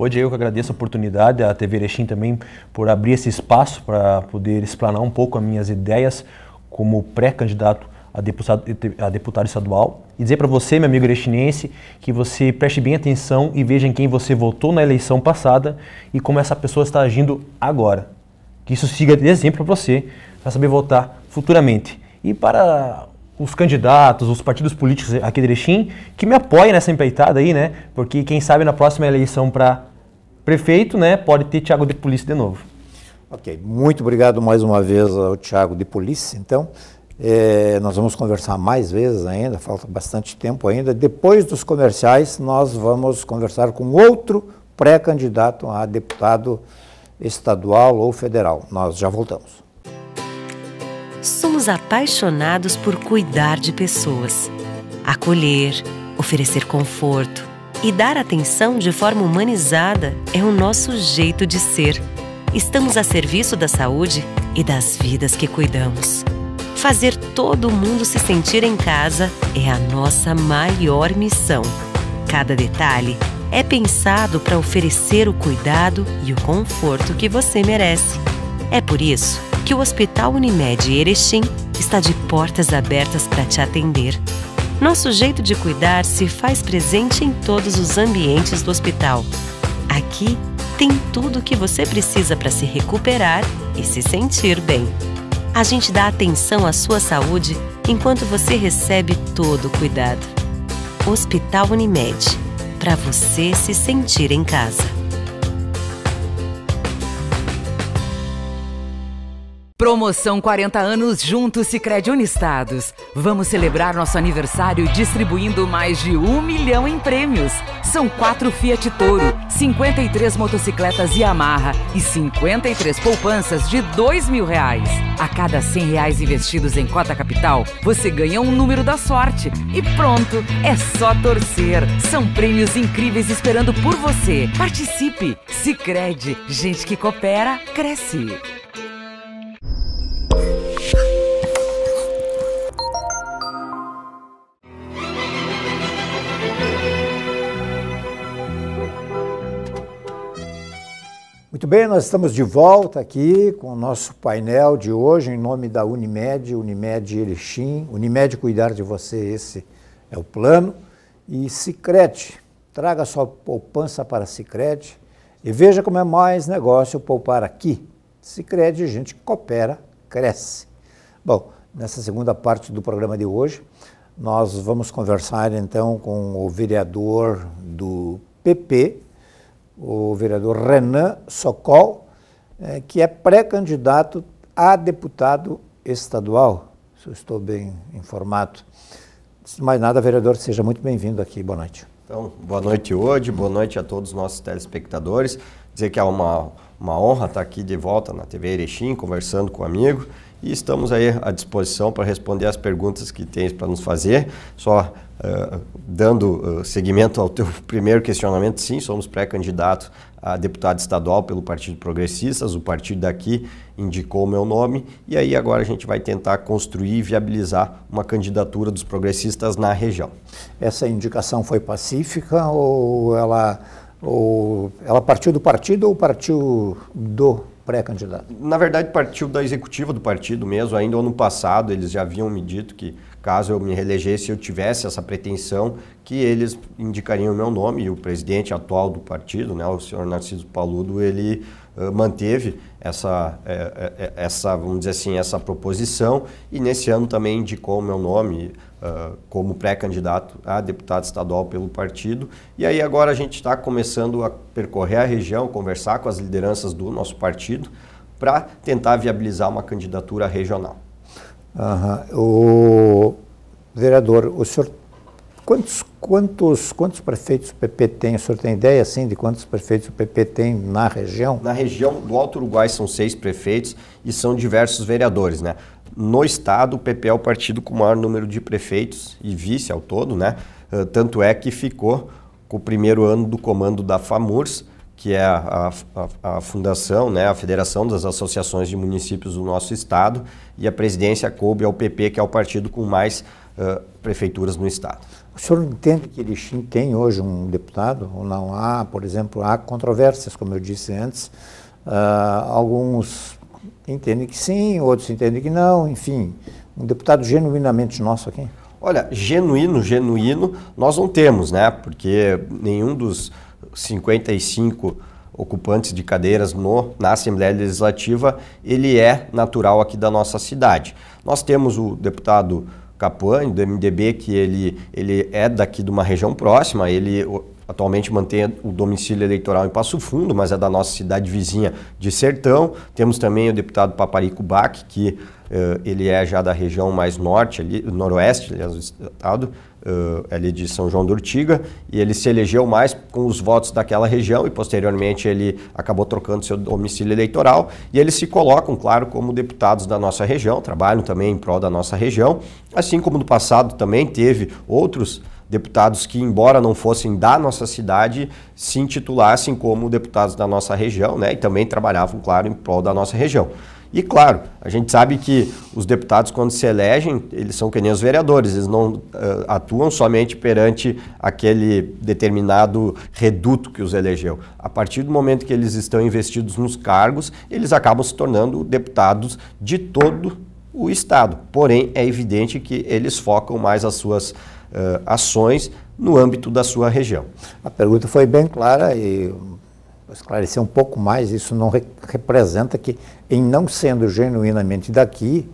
Hoje eu que agradeço a oportunidade, a TV Erechim também, por abrir esse espaço para poder explanar um pouco as minhas ideias como pré-candidato a deputado, a deputado estadual. E dizer para você, meu amigo erechinense, que você preste bem atenção e veja em quem você votou na eleição passada e como essa pessoa está agindo agora. Que isso siga de exemplo para você, para saber votar futuramente. E para os candidatos, os partidos políticos aqui de Erechim, que me apoiem nessa empeitada aí, né? Porque quem sabe na próxima eleição para prefeito, né, pode ter Tiago de Polícia de novo. Ok, muito obrigado mais uma vez ao Tiago de Polícia, então. É, nós vamos conversar mais vezes ainda, falta bastante tempo ainda. Depois dos comerciais, nós vamos conversar com outro pré-candidato a deputado estadual ou federal. Nós já voltamos. Somos apaixonados por cuidar de pessoas, acolher, oferecer conforto e dar atenção de forma humanizada é o nosso jeito de ser. Estamos a serviço da saúde e das vidas que cuidamos. Fazer todo mundo se sentir em casa é a nossa maior missão. Cada detalhe é pensado para oferecer o cuidado e o conforto que você merece. É por isso que o Hospital Unimed Erechim está de portas abertas para te atender nosso jeito de cuidar se faz presente em todos os ambientes do hospital. Aqui tem tudo o que você precisa para se recuperar e se sentir bem. A gente dá atenção à sua saúde enquanto você recebe todo o cuidado. Hospital Unimed para você se sentir em casa. Promoção 40 anos junto Sicredi Unistados. Vamos celebrar nosso aniversário distribuindo mais de um milhão em prêmios. São quatro Fiat Toro, 53 motocicletas Yamaha e 53 poupanças de dois mil reais. A cada 100 reais investidos em cota capital, você ganha um número da sorte. E pronto, é só torcer. São prêmios incríveis esperando por você. Participe. Sicredi, gente que coopera cresce. Muito bem, nós estamos de volta aqui com o nosso painel de hoje, em nome da Unimed, Unimed Erechim, Unimed Cuidar de Você, esse é o plano, e Sicredi traga sua poupança para Sicredi e veja como é mais negócio poupar aqui. Sicredi, gente coopera, cresce. Bom, nessa segunda parte do programa de hoje, nós vamos conversar então com o vereador do PP o vereador Renan Socol, eh, que é pré-candidato a deputado estadual, se eu estou bem informado. Antes de mais nada, vereador, seja muito bem-vindo aqui. Boa noite. Então, boa noite hoje, boa noite a todos os nossos telespectadores. Dizer que é uma, uma honra estar aqui de volta na TV Erechim, conversando com um amigo e estamos aí à disposição para responder as perguntas que tens para nos fazer. Só uh, dando uh, seguimento ao teu primeiro questionamento, sim, somos pré candidatos a deputado estadual pelo Partido Progressistas, o partido daqui indicou o meu nome e aí agora a gente vai tentar construir e viabilizar uma candidatura dos progressistas na região. Essa indicação foi pacífica ou ela ou ela partiu do partido ou partiu do pré-candidato? Na verdade, partiu da executiva do partido mesmo. Ainda ano passado, eles já haviam me dito que, caso eu me reelegesse, eu tivesse essa pretensão, que eles indicariam o meu nome. E o presidente atual do partido, né, o senhor Narciso Paludo, ele eh, manteve essa, eh, eh, essa, vamos dizer assim, essa proposição e nesse ano também indicou o meu nome como pré-candidato a deputado estadual pelo partido. E aí agora a gente está começando a percorrer a região, conversar com as lideranças do nosso partido para tentar viabilizar uma candidatura regional. Uhum. O vereador, o senhor Quantos, quantos, quantos prefeitos o PP tem? O senhor tem ideia, assim, de quantos prefeitos o PP tem na região? Na região do Alto Uruguai são seis prefeitos e são diversos vereadores, né? No estado, o PP é o partido com o maior número de prefeitos e vice ao todo, né? Ah, tanto é que ficou com o primeiro ano do comando da FAMURS, que é a, a, a, fundação, né, a Federação das Associações de Municípios do nosso estado, e a presidência coube ao PP, que é o partido com mais uh, prefeituras no estado. O senhor entende que Erechim tem hoje um deputado ou não há, por exemplo, há controvérsias, como eu disse antes. Uh, alguns entendem que sim, outros entendem que não, enfim. Um deputado genuinamente nosso aqui? Olha, genuíno, genuíno, nós não temos, né? Porque nenhum dos 55 ocupantes de cadeiras no, na Assembleia Legislativa, ele é natural aqui da nossa cidade. Nós temos o deputado Capuani, do MDB, que ele, ele é daqui de uma região próxima, ele atualmente mantém o domicílio eleitoral em Passo Fundo, mas é da nossa cidade vizinha de Sertão. Temos também o deputado Paparico Bach, que uh, ele é já da região mais norte, ali, noroeste aliás, do estado, Uh, ali de São João do Urtiga, e ele se elegeu mais com os votos daquela região e posteriormente ele acabou trocando seu domicílio eleitoral e eles se colocam, claro, como deputados da nossa região, trabalham também em prol da nossa região, assim como no passado também teve outros deputados que, embora não fossem da nossa cidade, se intitulassem como deputados da nossa região, né, e também trabalhavam, claro, em prol da nossa região. E claro, a gente sabe que os deputados, quando se elegem, eles são que nem os vereadores, eles não uh, atuam somente perante aquele determinado reduto que os elegeu. A partir do momento que eles estão investidos nos cargos, eles acabam se tornando deputados de todo o Estado. Porém, é evidente que eles focam mais as suas uh, ações no âmbito da sua região. A pergunta foi bem clara e esclarecer um pouco mais, isso não re representa que, em não sendo genuinamente daqui,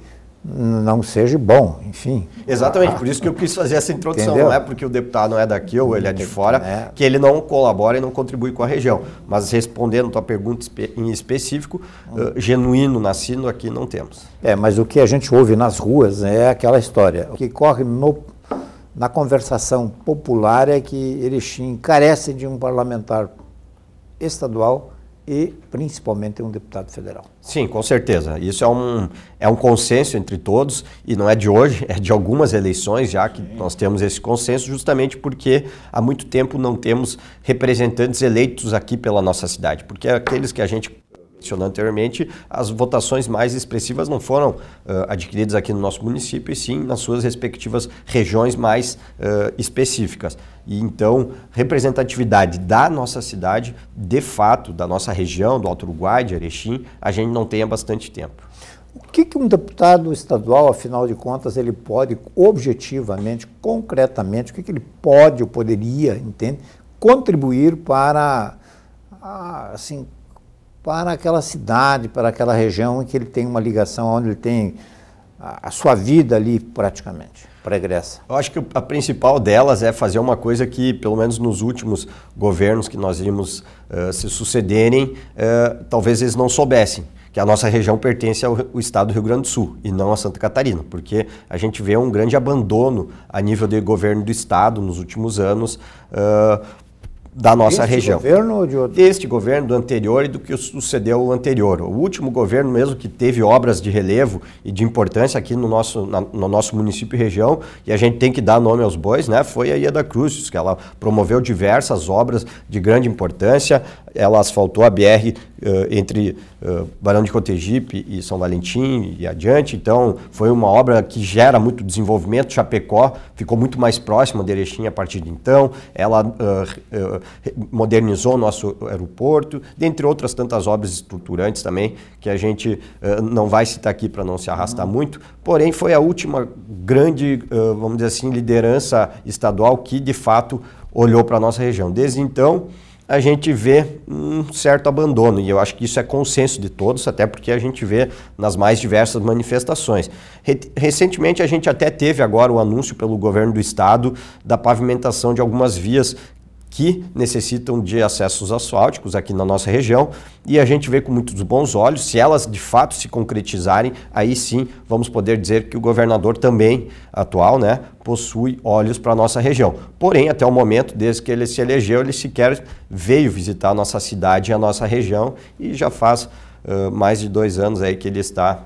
não seja bom, enfim. Exatamente, por isso que eu quis fazer essa introdução. Entendeu? Não é porque o deputado não é daqui ou ele é de fora é. que ele não colabora e não contribui com a região. Mas respondendo a tua pergunta em específico, uh, genuíno, nascido aqui não temos. É, mas o que a gente ouve nas ruas é aquela história. O que corre no, na conversação popular é que Erechim carece de um parlamentar estadual e principalmente um deputado federal. Sim, com certeza. Isso é um, é um consenso entre todos e não é de hoje, é de algumas eleições já que Sim. nós temos esse consenso, justamente porque há muito tempo não temos representantes eleitos aqui pela nossa cidade, porque é aqueles que a gente mencionou anteriormente, as votações mais expressivas não foram uh, adquiridas aqui no nosso município, e sim nas suas respectivas regiões mais uh, específicas. E então, representatividade da nossa cidade, de fato, da nossa região, do Alto Uruguai, de Erechim, a gente não tem há bastante tempo. O que, que, um deputado estadual, afinal de contas, ele pode objetivamente, concretamente, o que, que ele pode ou poderia, entende, contribuir para, ah, assim, para aquela cidade, para aquela região em que ele tem uma ligação, onde ele tem a, sua vida ali praticamente pregressa? Eu acho que a principal delas é fazer uma coisa que, pelo menos nos últimos governos que nós vimos uh, se sucederem, uh, talvez eles não soubessem que a nossa região pertence ao, ao estado do Rio Grande do Sul e não a Santa Catarina, porque a gente vê um grande abandono a nível de governo do estado nos últimos anos uh, da nossa Deste região. Deste governo ou de outro? Deste governo, do anterior e do que sucedeu o anterior. O último governo mesmo que teve obras de relevo e de importância aqui no nosso, na, no nosso município e região, e a gente tem que dar nome aos bois, né? foi a Ieda Cruz, que ela promoveu diversas obras de grande importância, ela asfaltou a BR uh, eh, entre eh, Barão de Cotegipe e São Valentim e adiante. Então, foi uma obra que gera muito desenvolvimento. Chapecó ficou muito mais próxima de Erechim a partir de então. Ela uh, uh, modernizou o nosso aeroporto, dentre outras tantas obras estruturantes também, que a gente não vai citar aqui para não se arrastar muito. Porém, foi a última grande, vamos dizer assim, liderança estadual que, de fato, olhou para a nossa região. Desde então, a gente vê um certo abandono, e eu acho que isso é consenso de todos, até porque a gente vê nas mais diversas manifestações. Recentemente, a gente até teve agora o anúncio pelo governo do estado da pavimentação de algumas vias que necessitam de acessos asfálticos aqui na nossa região e a gente vê com muitos bons olhos. Se elas de fato se concretizarem, aí sim vamos poder dizer que o governador também atual, né, possui olhos para a nossa região. Porém, até o momento, desde que ele se elegeu, ele sequer veio visitar a nossa cidade e a nossa região e já faz uh, mais de dois anos aí que ele está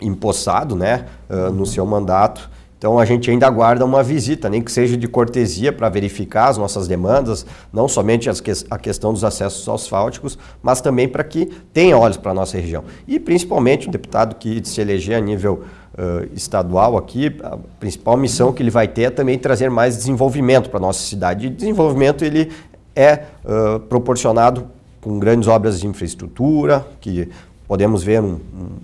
empossado, né, uh, no uhum. seu mandato então a gente ainda aguarda uma visita, nem que seja de cortesia, para verificar as nossas demandas, não somente que a questão dos acessos asfálticos, mas também para que tenha olhos para a nossa região. E principalmente o deputado que se eleger a nível uh, estadual aqui, a principal missão que ele vai ter é também trazer mais desenvolvimento para a nossa cidade. E desenvolvimento ele é uh, proporcionado com grandes obras de infraestrutura, que Podemos ver um,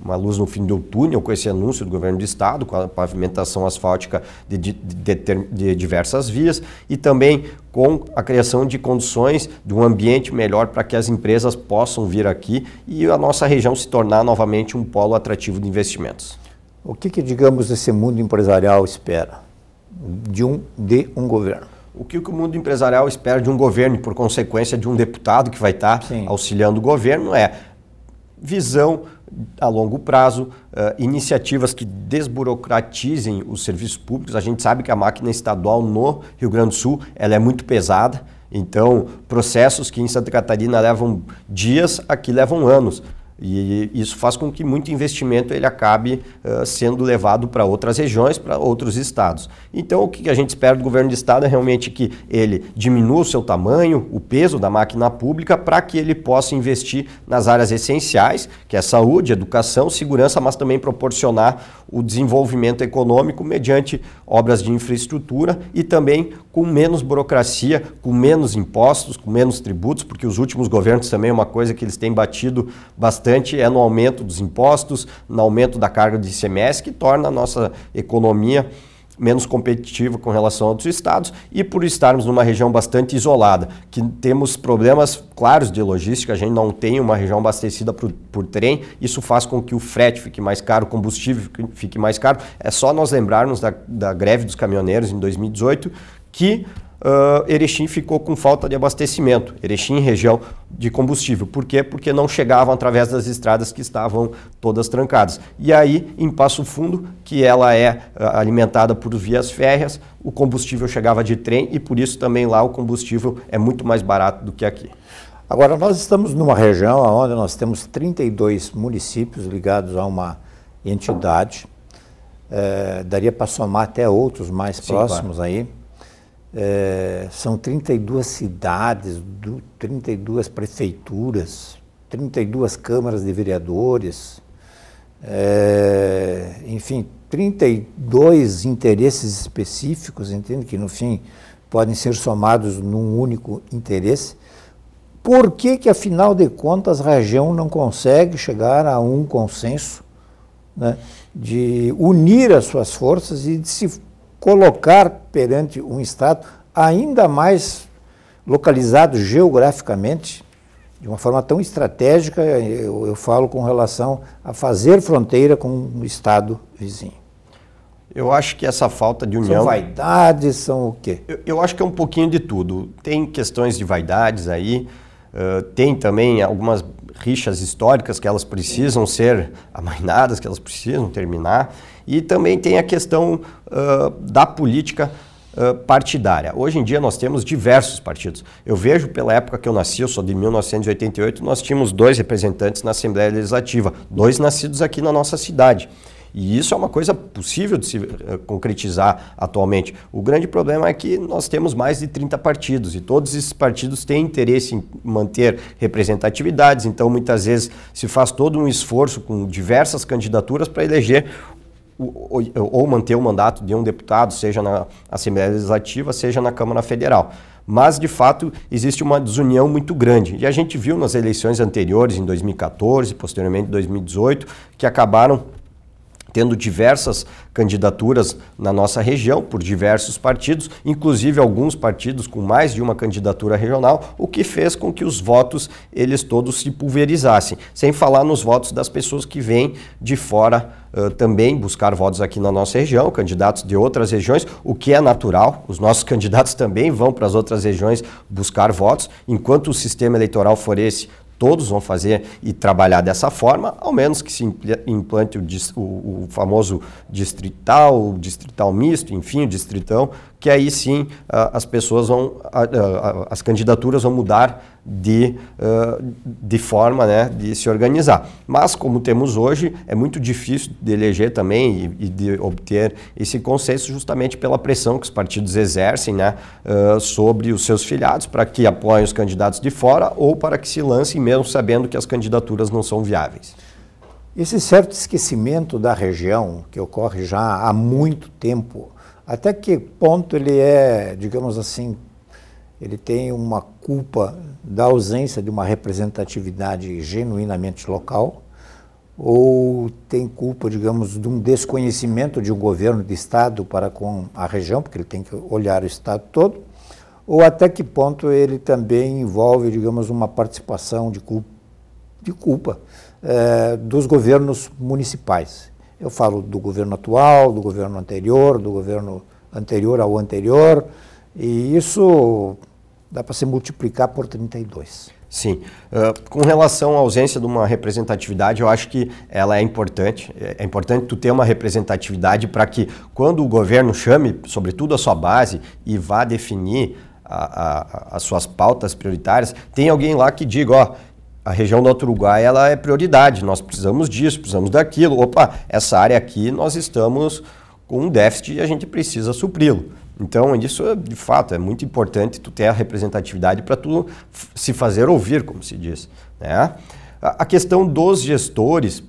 uma luz no fim do túnel com esse anúncio do governo do estado, com a pavimentação asfáltica de, de, de, de diversas vias e também com a criação de condições de um ambiente melhor para que as empresas possam vir aqui e a nossa região se tornar novamente um polo atrativo de investimentos. O que, que digamos, esse mundo empresarial espera de um, de um governo? o que o mundo empresarial espera de um governo, por consequência de um deputado que vai estar Sim. auxiliando o governo, é visão a longo prazo, uh, iniciativas que desburocratizem os serviços públicos. A gente sabe que a máquina estadual no Rio Grande do Sul ela é muito pesada, então processos que em Santa Catarina levam dias, aqui levam anos. E isso faz com que muito investimento ele acabe uh, sendo levado para outras regiões, para outros estados. Então, o que a gente espera do governo de estado é realmente que ele diminua o seu tamanho, o peso da máquina pública, para que ele possa investir nas áreas essenciais, que é saúde, educação, segurança, mas também proporcionar o desenvolvimento econômico mediante obras de infraestrutura e também com menos burocracia, com menos impostos, com menos tributos, porque os últimos governos também é uma coisa que eles têm batido bastante bastante é no aumento dos impostos, no aumento da carga de ICMS, que torna a nossa economia menos competitiva com relação a outros estados e por estarmos numa região bastante isolada, que temos problemas claros de logística, a gente não tem uma região abastecida por, por trem, isso faz com que o frete fique mais caro, o combustível fique mais caro. É só nós lembrarmos da, da greve dos caminhoneiros em 2018, que uh, Erechim ficou com falta de abastecimento, Erechim região de combustível. Por quê? Porque não chegavam através das estradas que estavam todas trancadas. E aí, em Passo Fundo, que ela é uh, alimentada por vias férreas, o combustível chegava de trem e por isso também lá o combustível é muito mais barato do que aqui. Agora, nós estamos numa região onde nós temos 32 municípios ligados a uma entidade. É, daria para somar até outros mais Sim, próximos claro. aí. É, são 32 cidades, do, 32 prefeituras, 32 câmaras de vereadores, é, enfim, 32 interesses específicos, entende? Que no fim podem ser somados num único interesse. Por que, que afinal de contas, a região não consegue chegar a um consenso né, de unir as suas forças e de se colocar perante um Estado ainda mais localizado geograficamente, de uma forma tão estratégica, eu, eu falo com relação a fazer fronteira com um Estado vizinho. Eu acho que essa falta de união. São vaidades, são o quê? Eu, eu acho que é um pouquinho de tudo. Tem questões de vaidades aí, uh, tem também algumas rixas históricas que elas precisam ser amainadas, que elas precisam terminar. E também tem a questão uh, da política partidária. Hoje em dia nós temos diversos partidos. Eu vejo pela época que eu nasci, eu sou de 1988, nós tínhamos dois representantes na Assembleia Legislativa, dois nascidos aqui na nossa cidade. E isso é uma coisa possível de se concretizar atualmente. O grande problema é que nós temos mais de 30 partidos e todos esses partidos têm interesse em manter representatividades, então muitas vezes se faz todo um esforço com diversas candidaturas para eleger ou manter o mandato de um deputado, seja na Assembleia Legislativa, seja na Câmara Federal. Mas, de fato, existe uma desunião muito grande. E a gente viu nas eleições anteriores, em 2014, posteriormente em 2018, que acabaram tendo diversas candidaturas na nossa região por diversos partidos, inclusive alguns partidos com mais de uma candidatura regional, o que fez com que os votos eles todos se pulverizassem, sem falar nos votos das pessoas que vêm de fora uh, também buscar votos aqui na nossa região, candidatos de outras regiões, o que é natural. Os nossos candidatos também vão para as outras regiões buscar votos, enquanto o sistema eleitoral for esse todos vão fazer e trabalhar dessa forma, ao menos que se implante o, o, famoso distrital, o distrital misto, enfim, o distritão, que aí sim ah, as pessoas vão, ah, ah, as candidaturas vão mudar de, uh, de forma né, de se organizar. Mas, como temos hoje, é muito difícil de eleger também e, e de obter esse consenso justamente pela pressão que os partidos exercem né, uh, sobre os seus filiados para que apoiem os candidatos de fora ou para que se lancem, mesmo sabendo que as candidaturas não são viáveis. Esse certo esquecimento da região, que ocorre já há muito tempo, até que ponto ele é, digamos assim, ele tem uma culpa da ausência de uma representatividade genuinamente local, ou tem culpa, digamos, de um desconhecimento de um governo de Estado para com a região, porque ele tem que olhar o Estado todo, ou até que ponto ele também envolve, digamos, uma participação de culpa, de culpa eh, dos governos municipais. Eu falo do governo atual, do governo anterior, do governo anterior ao anterior, e isso dá para se multiplicar por 32. Sim. Uh, com relação à ausência de uma representatividade, eu acho que ela é importante. É, é importante tu ter uma representatividade para que quando o governo chame, sobretudo a sua base, e vá definir a, a, as suas pautas prioritárias, tem alguém lá que diga, ó, a região do Alto Uruguai ela é prioridade, nós precisamos disso, precisamos daquilo. Opa, essa área aqui nós estamos com um déficit e a gente precisa supri-lo. Então, isso é, de fato é muito importante tu ter a representatividade para tu se fazer ouvir, como se diz. Né? A questão dos gestores,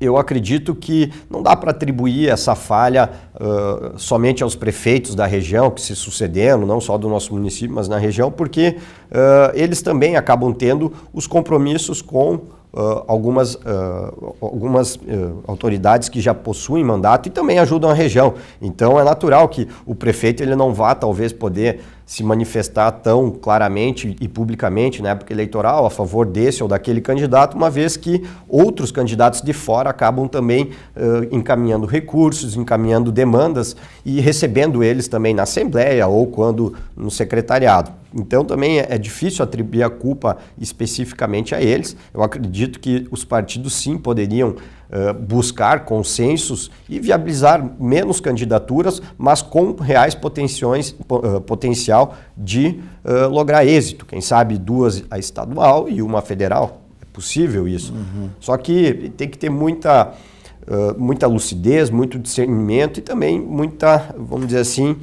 eu acredito que não dá para atribuir essa falha uh, somente aos prefeitos da região que se sucederam, não só do nosso município, mas na região, porque uh, eles também acabam tendo os compromissos com Uh, algumas, uh, algumas uh, autoridades que já possuem mandato e também ajudam a região. Então é natural que o prefeito ele não vá talvez poder se manifestar tão claramente e publicamente na época eleitoral a favor desse ou daquele candidato, uma vez que outros candidatos de fora acabam também uh, encaminhando recursos, encaminhando demandas e recebendo eles também na Assembleia ou quando no secretariado. Então também é, é difícil atribuir a culpa especificamente a eles. Eu acredito que os partidos sim poderiam eh, buscar consensos e viabilizar menos candidaturas, mas com reais potenciões, eh, potencial de eh, lograr êxito. Quem sabe duas a estadual e uma federal. É possível isso. Uhum. Só que tem que ter muita. muita lucidez, muito discernimento e também muita, vamos dizer assim,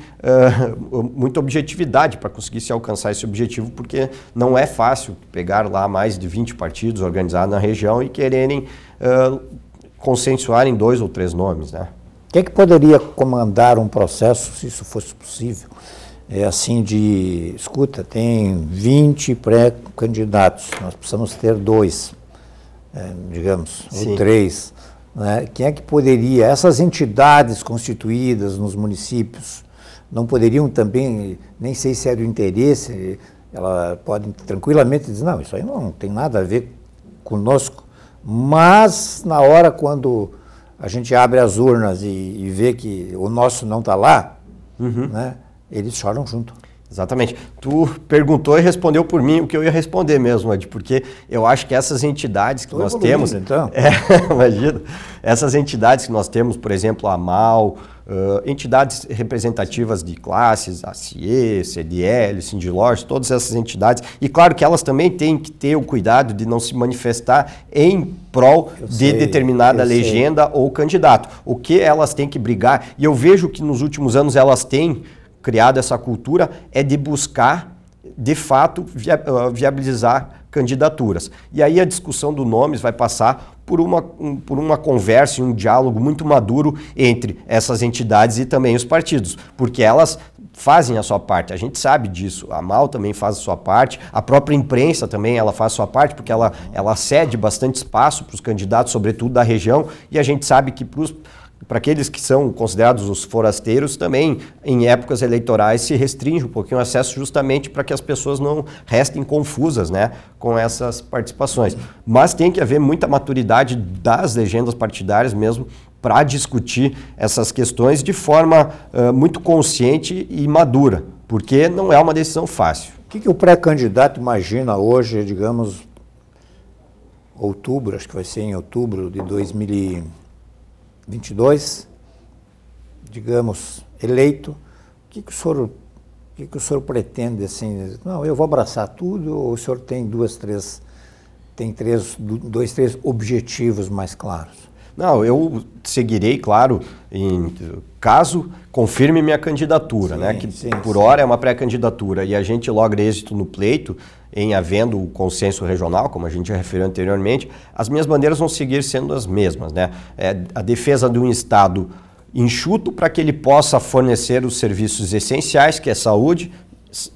muita objetividade para conseguir se alcançar esse objetivo, porque não é fácil pegar lá mais de 20 partidos organizados na região e quererem consensuar em dois ou três nomes. Né? Quem é que poderia comandar um processo, se isso fosse possível, é assim de, escuta, tem 20 pré-candidatos, nós precisamos ter dois, é, digamos, Sim. ou três. Né? Quem é que poderia, essas entidades constituídas nos municípios, não poderiam também, nem sei se é do interesse, ela pode tranquilamente dizer, não, isso aí não tem nada a ver conosco, mas na hora quando a gente abre as urnas e, e vê que o nosso não está lá, uhum. né, eles choram junto. Exatamente. Tu perguntou e respondeu por mim o que eu ia responder mesmo, Ed, porque eu acho que essas entidades que Tô nós temos. Então. É, imagina. Essas entidades que nós temos, por exemplo, a MAL, uh, entidades representativas de classes, a CIE, CDL, Sindilors, todas essas entidades. E claro que elas também têm que ter o cuidado de não se manifestar em prol eu de sei, determinada legenda sei. ou candidato. O que elas têm que brigar, e eu vejo que nos últimos anos elas têm criada essa cultura é de buscar, de fato, eh, viabilizar candidaturas. E aí a discussão do nomes vai passar por uma, um, por uma conversa e um diálogo muito maduro entre essas entidades e também os partidos, porque elas fazem a sua parte, a gente sabe disso, a MAL também faz a sua parte, a própria imprensa também ela faz a sua parte, porque ela, ela cede bastante espaço para os candidatos, sobretudo da região, e a gente sabe que para os para aqueles que são considerados os forasteiros, também em épocas eleitorais se restringe um pouquinho o acesso, justamente para que as pessoas não restem confusas né, com essas participações. Mas tem que haver muita maturidade das legendas partidárias mesmo para discutir essas questões de forma uh, muito consciente e madura, porque não é uma decisão fácil. O que, que o pré-candidato imagina hoje, digamos, outubro, acho que vai ser em outubro de 2020? 22, digamos, eleito, o que, que o senhor o que, que, o senhor pretende assim? Não, eu vou abraçar tudo, ou o senhor tem duas, três, tem três, dois, três objetivos mais claros? Não, eu seguirei, claro, em caso confirme minha candidatura, né, sim, né? Que sim, por sim. hora é uma pré-candidatura e a gente logra êxito no pleito, em havendo o consenso regional, como a gente já referiu anteriormente, as minhas bandeiras vão seguir sendo as mesmas. Né? É a defesa de um Estado enxuto para que ele possa fornecer os serviços essenciais, que é saúde,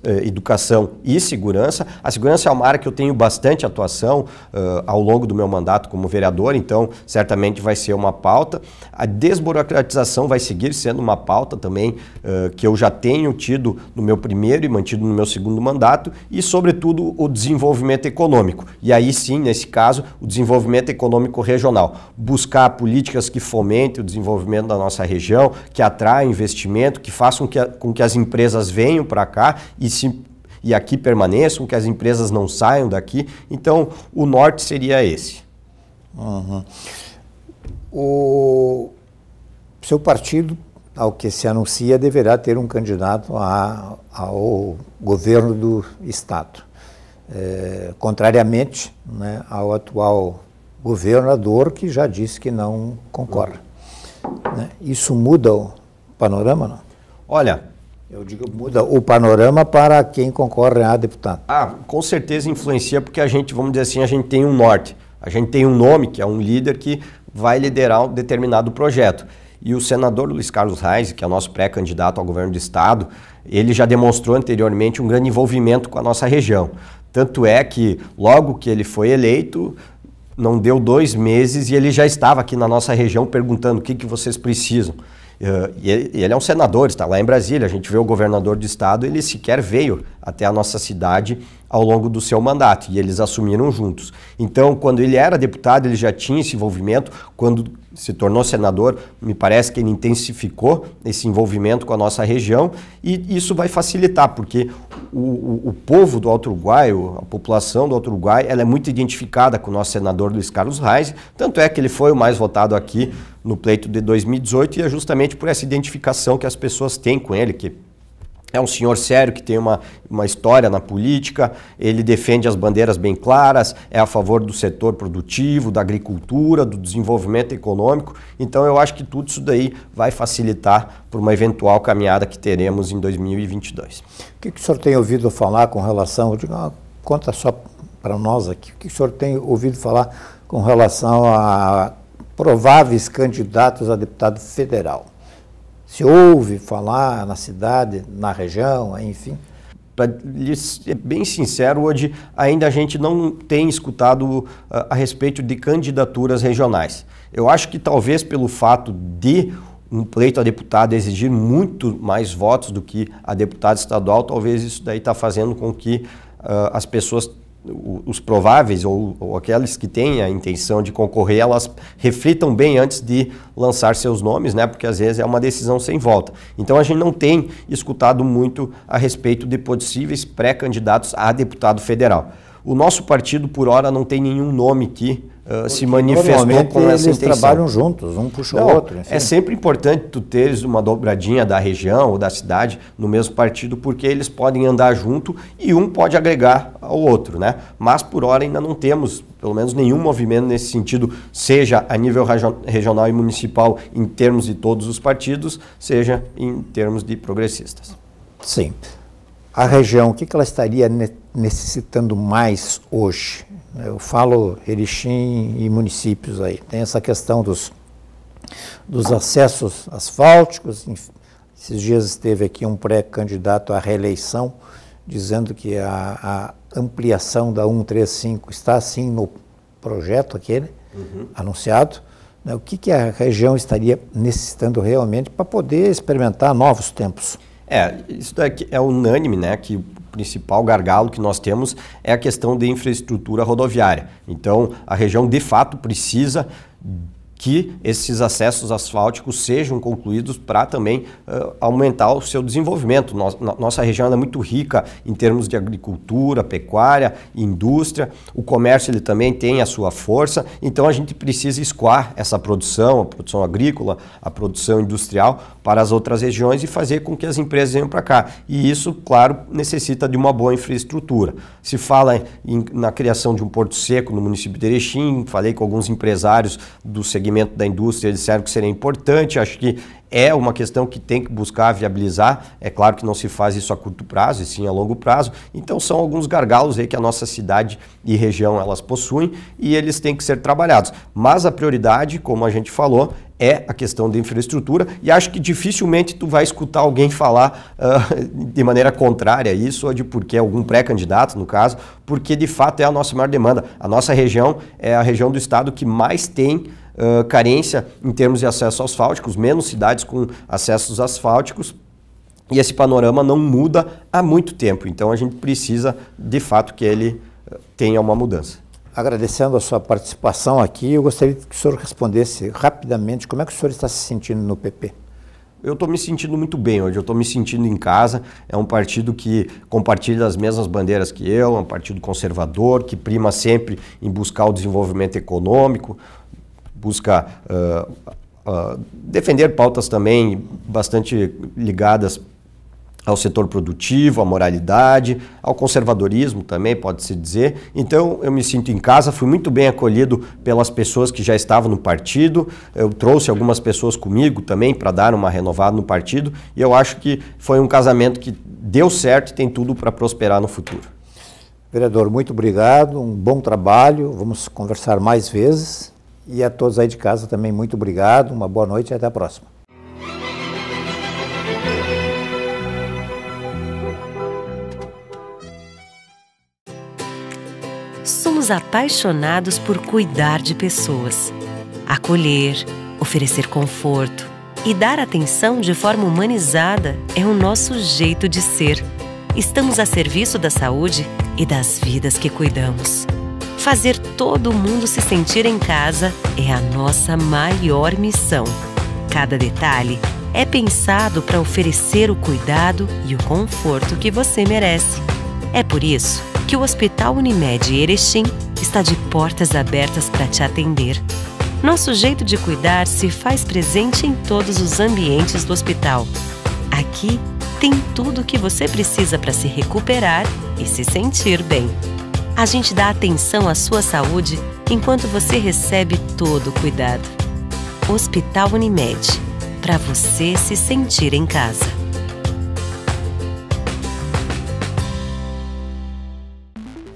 eh, educação e segurança. A segurança é uma área que eu tenho bastante atuação uh, ao longo do meu mandato como vereador, então certamente vai ser uma pauta. A desburocratização vai seguir sendo uma pauta também uh, que eu já tenho tido no meu primeiro e mantido no meu segundo mandato e, sobretudo, o desenvolvimento econômico. E aí sim, nesse caso, o desenvolvimento econômico regional. Buscar políticas que fomentem o desenvolvimento da nossa região, que atraem investimento, que façam que a, com que as empresas venham para cá e se e aqui permaneçam, que as empresas não saiam daqui. Então, o norte seria esse. Uhum. O seu partido, ao que se anuncia, deverá ter um candidato a, ao governo do Estado. É, contrariamente né, ao atual governador, que já disse que não concorda Uhum. Isso muda o panorama, não? Olha, eu digo, muda o panorama para quem concorre a deputado. Ah, com certeza influencia, porque a gente, vamos dizer assim, a gente tem um norte. A gente tem um nome, que é um líder que vai liderar um determinado projeto. E o senador Luiz Carlos Reis, que é o nosso pré-candidato ao governo do estado, ele já demonstrou anteriormente um grande envolvimento com a nossa região. Tanto é que, logo que ele foi eleito, não deu dois meses e ele já estava aqui na nossa região perguntando o que, que vocês precisam. Eh, e ele é um senador, está lá em Brasília. A gente vê o governador do estado, ele sequer veio até a nossa cidade ao longo do seu mandato e eles assumiram juntos. Então, quando ele era deputado, ele já tinha esse envolvimento, quando se tornou senador, me parece que ele intensificou esse envolvimento com a nossa região e isso vai facilitar, porque o, o, o povo do Alto Uruguai, a população do Alto Uruguai, ela é muito identificada com o nosso senador Luiz Carlos Reis, tanto é que ele foi o mais votado aqui no pleito de 2018 e é justamente por essa identificação que as pessoas têm com ele, que é um senhor sério que tem uma, uma história na política, ele defende as bandeiras bem claras, é a favor do setor produtivo, da agricultura, do desenvolvimento econômico. Então, eu acho que tudo isso daí vai facilitar para uma eventual caminhada que teremos em 2022. O que, que o senhor tem ouvido falar com relação. Digo, conta só para nós aqui, o que o senhor tem ouvido falar com relação a prováveis candidatos a deputado federal? se ouve falar na cidade, na região, enfim? Para ser bem sincero, hoje ainda a gente não tem escutado ah, a, respeito de candidaturas regionais. Eu acho que talvez pelo fato de um pleito a deputado exigir muito mais votos do que a deputada estadual, talvez isso daí está fazendo com que uh, as pessoas os prováveis ou, ou aqueles que têm a intenção de concorrer, elas reflitam bem antes de lançar seus nomes, né? Porque às vezes é uma decisão sem volta. Então a gente não tem escutado muito a respeito de possíveis pré-candidatos a deputado federal. O nosso partido, por hora, não tem nenhum nome que uh, se manifestou com essa eles intenção. trabalham juntos, um puxa o outro. É enfim. É sempre importante tu teres uma dobradinha da região ou da cidade no mesmo partido, porque eles podem andar junto e um pode agregar ao outro, né? Mas por hora ainda não temos, pelo menos, nenhum movimento nesse sentido, seja a nível regional e municipal em termos de todos os partidos, seja em termos de progressistas. Sim. A região, o que ela estaria necessitando mais hoje? Eu falo Erechim e municípios aí. Tem essa questão dos, dos acessos asfálticos. Esses dias esteve aqui um pré-candidato à reeleição dizendo que a, a, ampliação da 135 está sim no projeto aquele uhum. anunciado. Né, o que, que a região estaria necessitando realmente para poder experimentar novos tempos? É, isso daqui é, é unânime, né? Que principal gargalo que nós temos é a questão de infraestrutura rodoviária. Então, a região de fato precisa que esses acessos asfálticos sejam concluídos para também uh, aumentar o seu desenvolvimento. Nos, no, nossa região é muito rica em termos de agricultura, pecuária, indústria, o comércio ele também tem a sua força, então a gente precisa escoar essa produção, a produção agrícola, a produção industrial para as outras regiões e fazer com que as empresas venham para cá. E isso, claro, necessita de uma boa infraestrutura. Se fala em, na criação de um porto seco no município de Erechim, falei com alguns empresários do segmento segmento da indústria disseram que seria importante. Acho que é uma questão que tem que buscar viabilizar. É claro que não se faz isso a curto prazo, e sim a longo prazo. Então são alguns gargalos aí que a nossa cidade e região elas possuem e eles têm que ser trabalhados. Mas a prioridade, como a gente falou, é a questão da infraestrutura e acho que dificilmente tu vai escutar alguém falar uh, de maneira contrária a isso ou de porque algum pré-candidato, no caso, porque de fato é a nossa maior demanda. A nossa região é a região do estado que mais tem carência em termos de acesso asfálticos, menos cidades com acessos asfálticos. E esse panorama não muda há muito tempo. Então a gente precisa, de fato, que ele tenha uma mudança. Agradecendo a sua participação aqui, eu gostaria que o senhor respondesse rapidamente como é que o senhor está se sentindo no PP. Eu estou me sentindo muito bem hoje, eu estou me sentindo em casa. É um partido que compartilha as mesmas bandeiras que eu, é um partido conservador, que prima sempre em buscar o desenvolvimento econômico, busca uh, ah, uh, ah, defender pautas também bastante ligadas ao setor produtivo, à moralidade, ao conservadorismo também, pode-se dizer. Então, eu me sinto em casa, fui muito bem acolhido pelas pessoas que já estavam no partido. Eu trouxe algumas pessoas comigo também para dar uma renovada no partido, e eu acho que foi um casamento que deu certo e tem tudo para prosperar no futuro. Vereador, muito obrigado, um bom trabalho. Vamos conversar mais vezes. E a todos aí de casa também, muito obrigado, uma boa noite e até a próxima. Somos apaixonados por cuidar de pessoas, acolher, oferecer conforto e dar atenção de forma humanizada é o nosso jeito de ser. Estamos a serviço da saúde e das vidas que cuidamos. Fazer todo mundo se sentir em casa é a nossa maior missão. Cada detalhe é pensado para oferecer o cuidado e o conforto que você merece. É por isso que o Hospital Unimed Erechim está de portas abertas para te atender. Nosso jeito de cuidar se faz presente em todos os ambientes do hospital. Aqui tem tudo o que você precisa para se recuperar e se sentir bem a gente dá atenção à sua saúde enquanto você recebe todo o cuidado. Hospital Unimed para você se sentir em casa.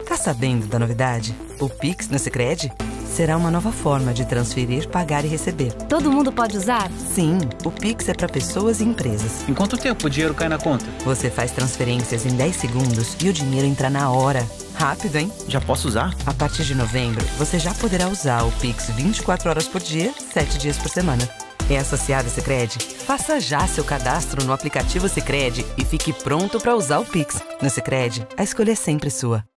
Tá sabendo da novidade? O Pix no Sicredi será uma nova forma de transferir, pagar e receber. Todo mundo pode usar? Sim, o Pix é para pessoas e empresas. Em quanto tempo o dinheiro cai na conta? Você faz transferências em 10 segundos e o dinheiro entra na hora. Rápido, hein? Já posso usar? A partir de novembro, você já poderá usar o Pix 24 horas por dia, 7 dias por semana. É associado ao Sicredi? Faça já seu cadastro no aplicativo Sicredi e fique pronto para usar o Pix. No Sicredi, a escolha é sempre sua.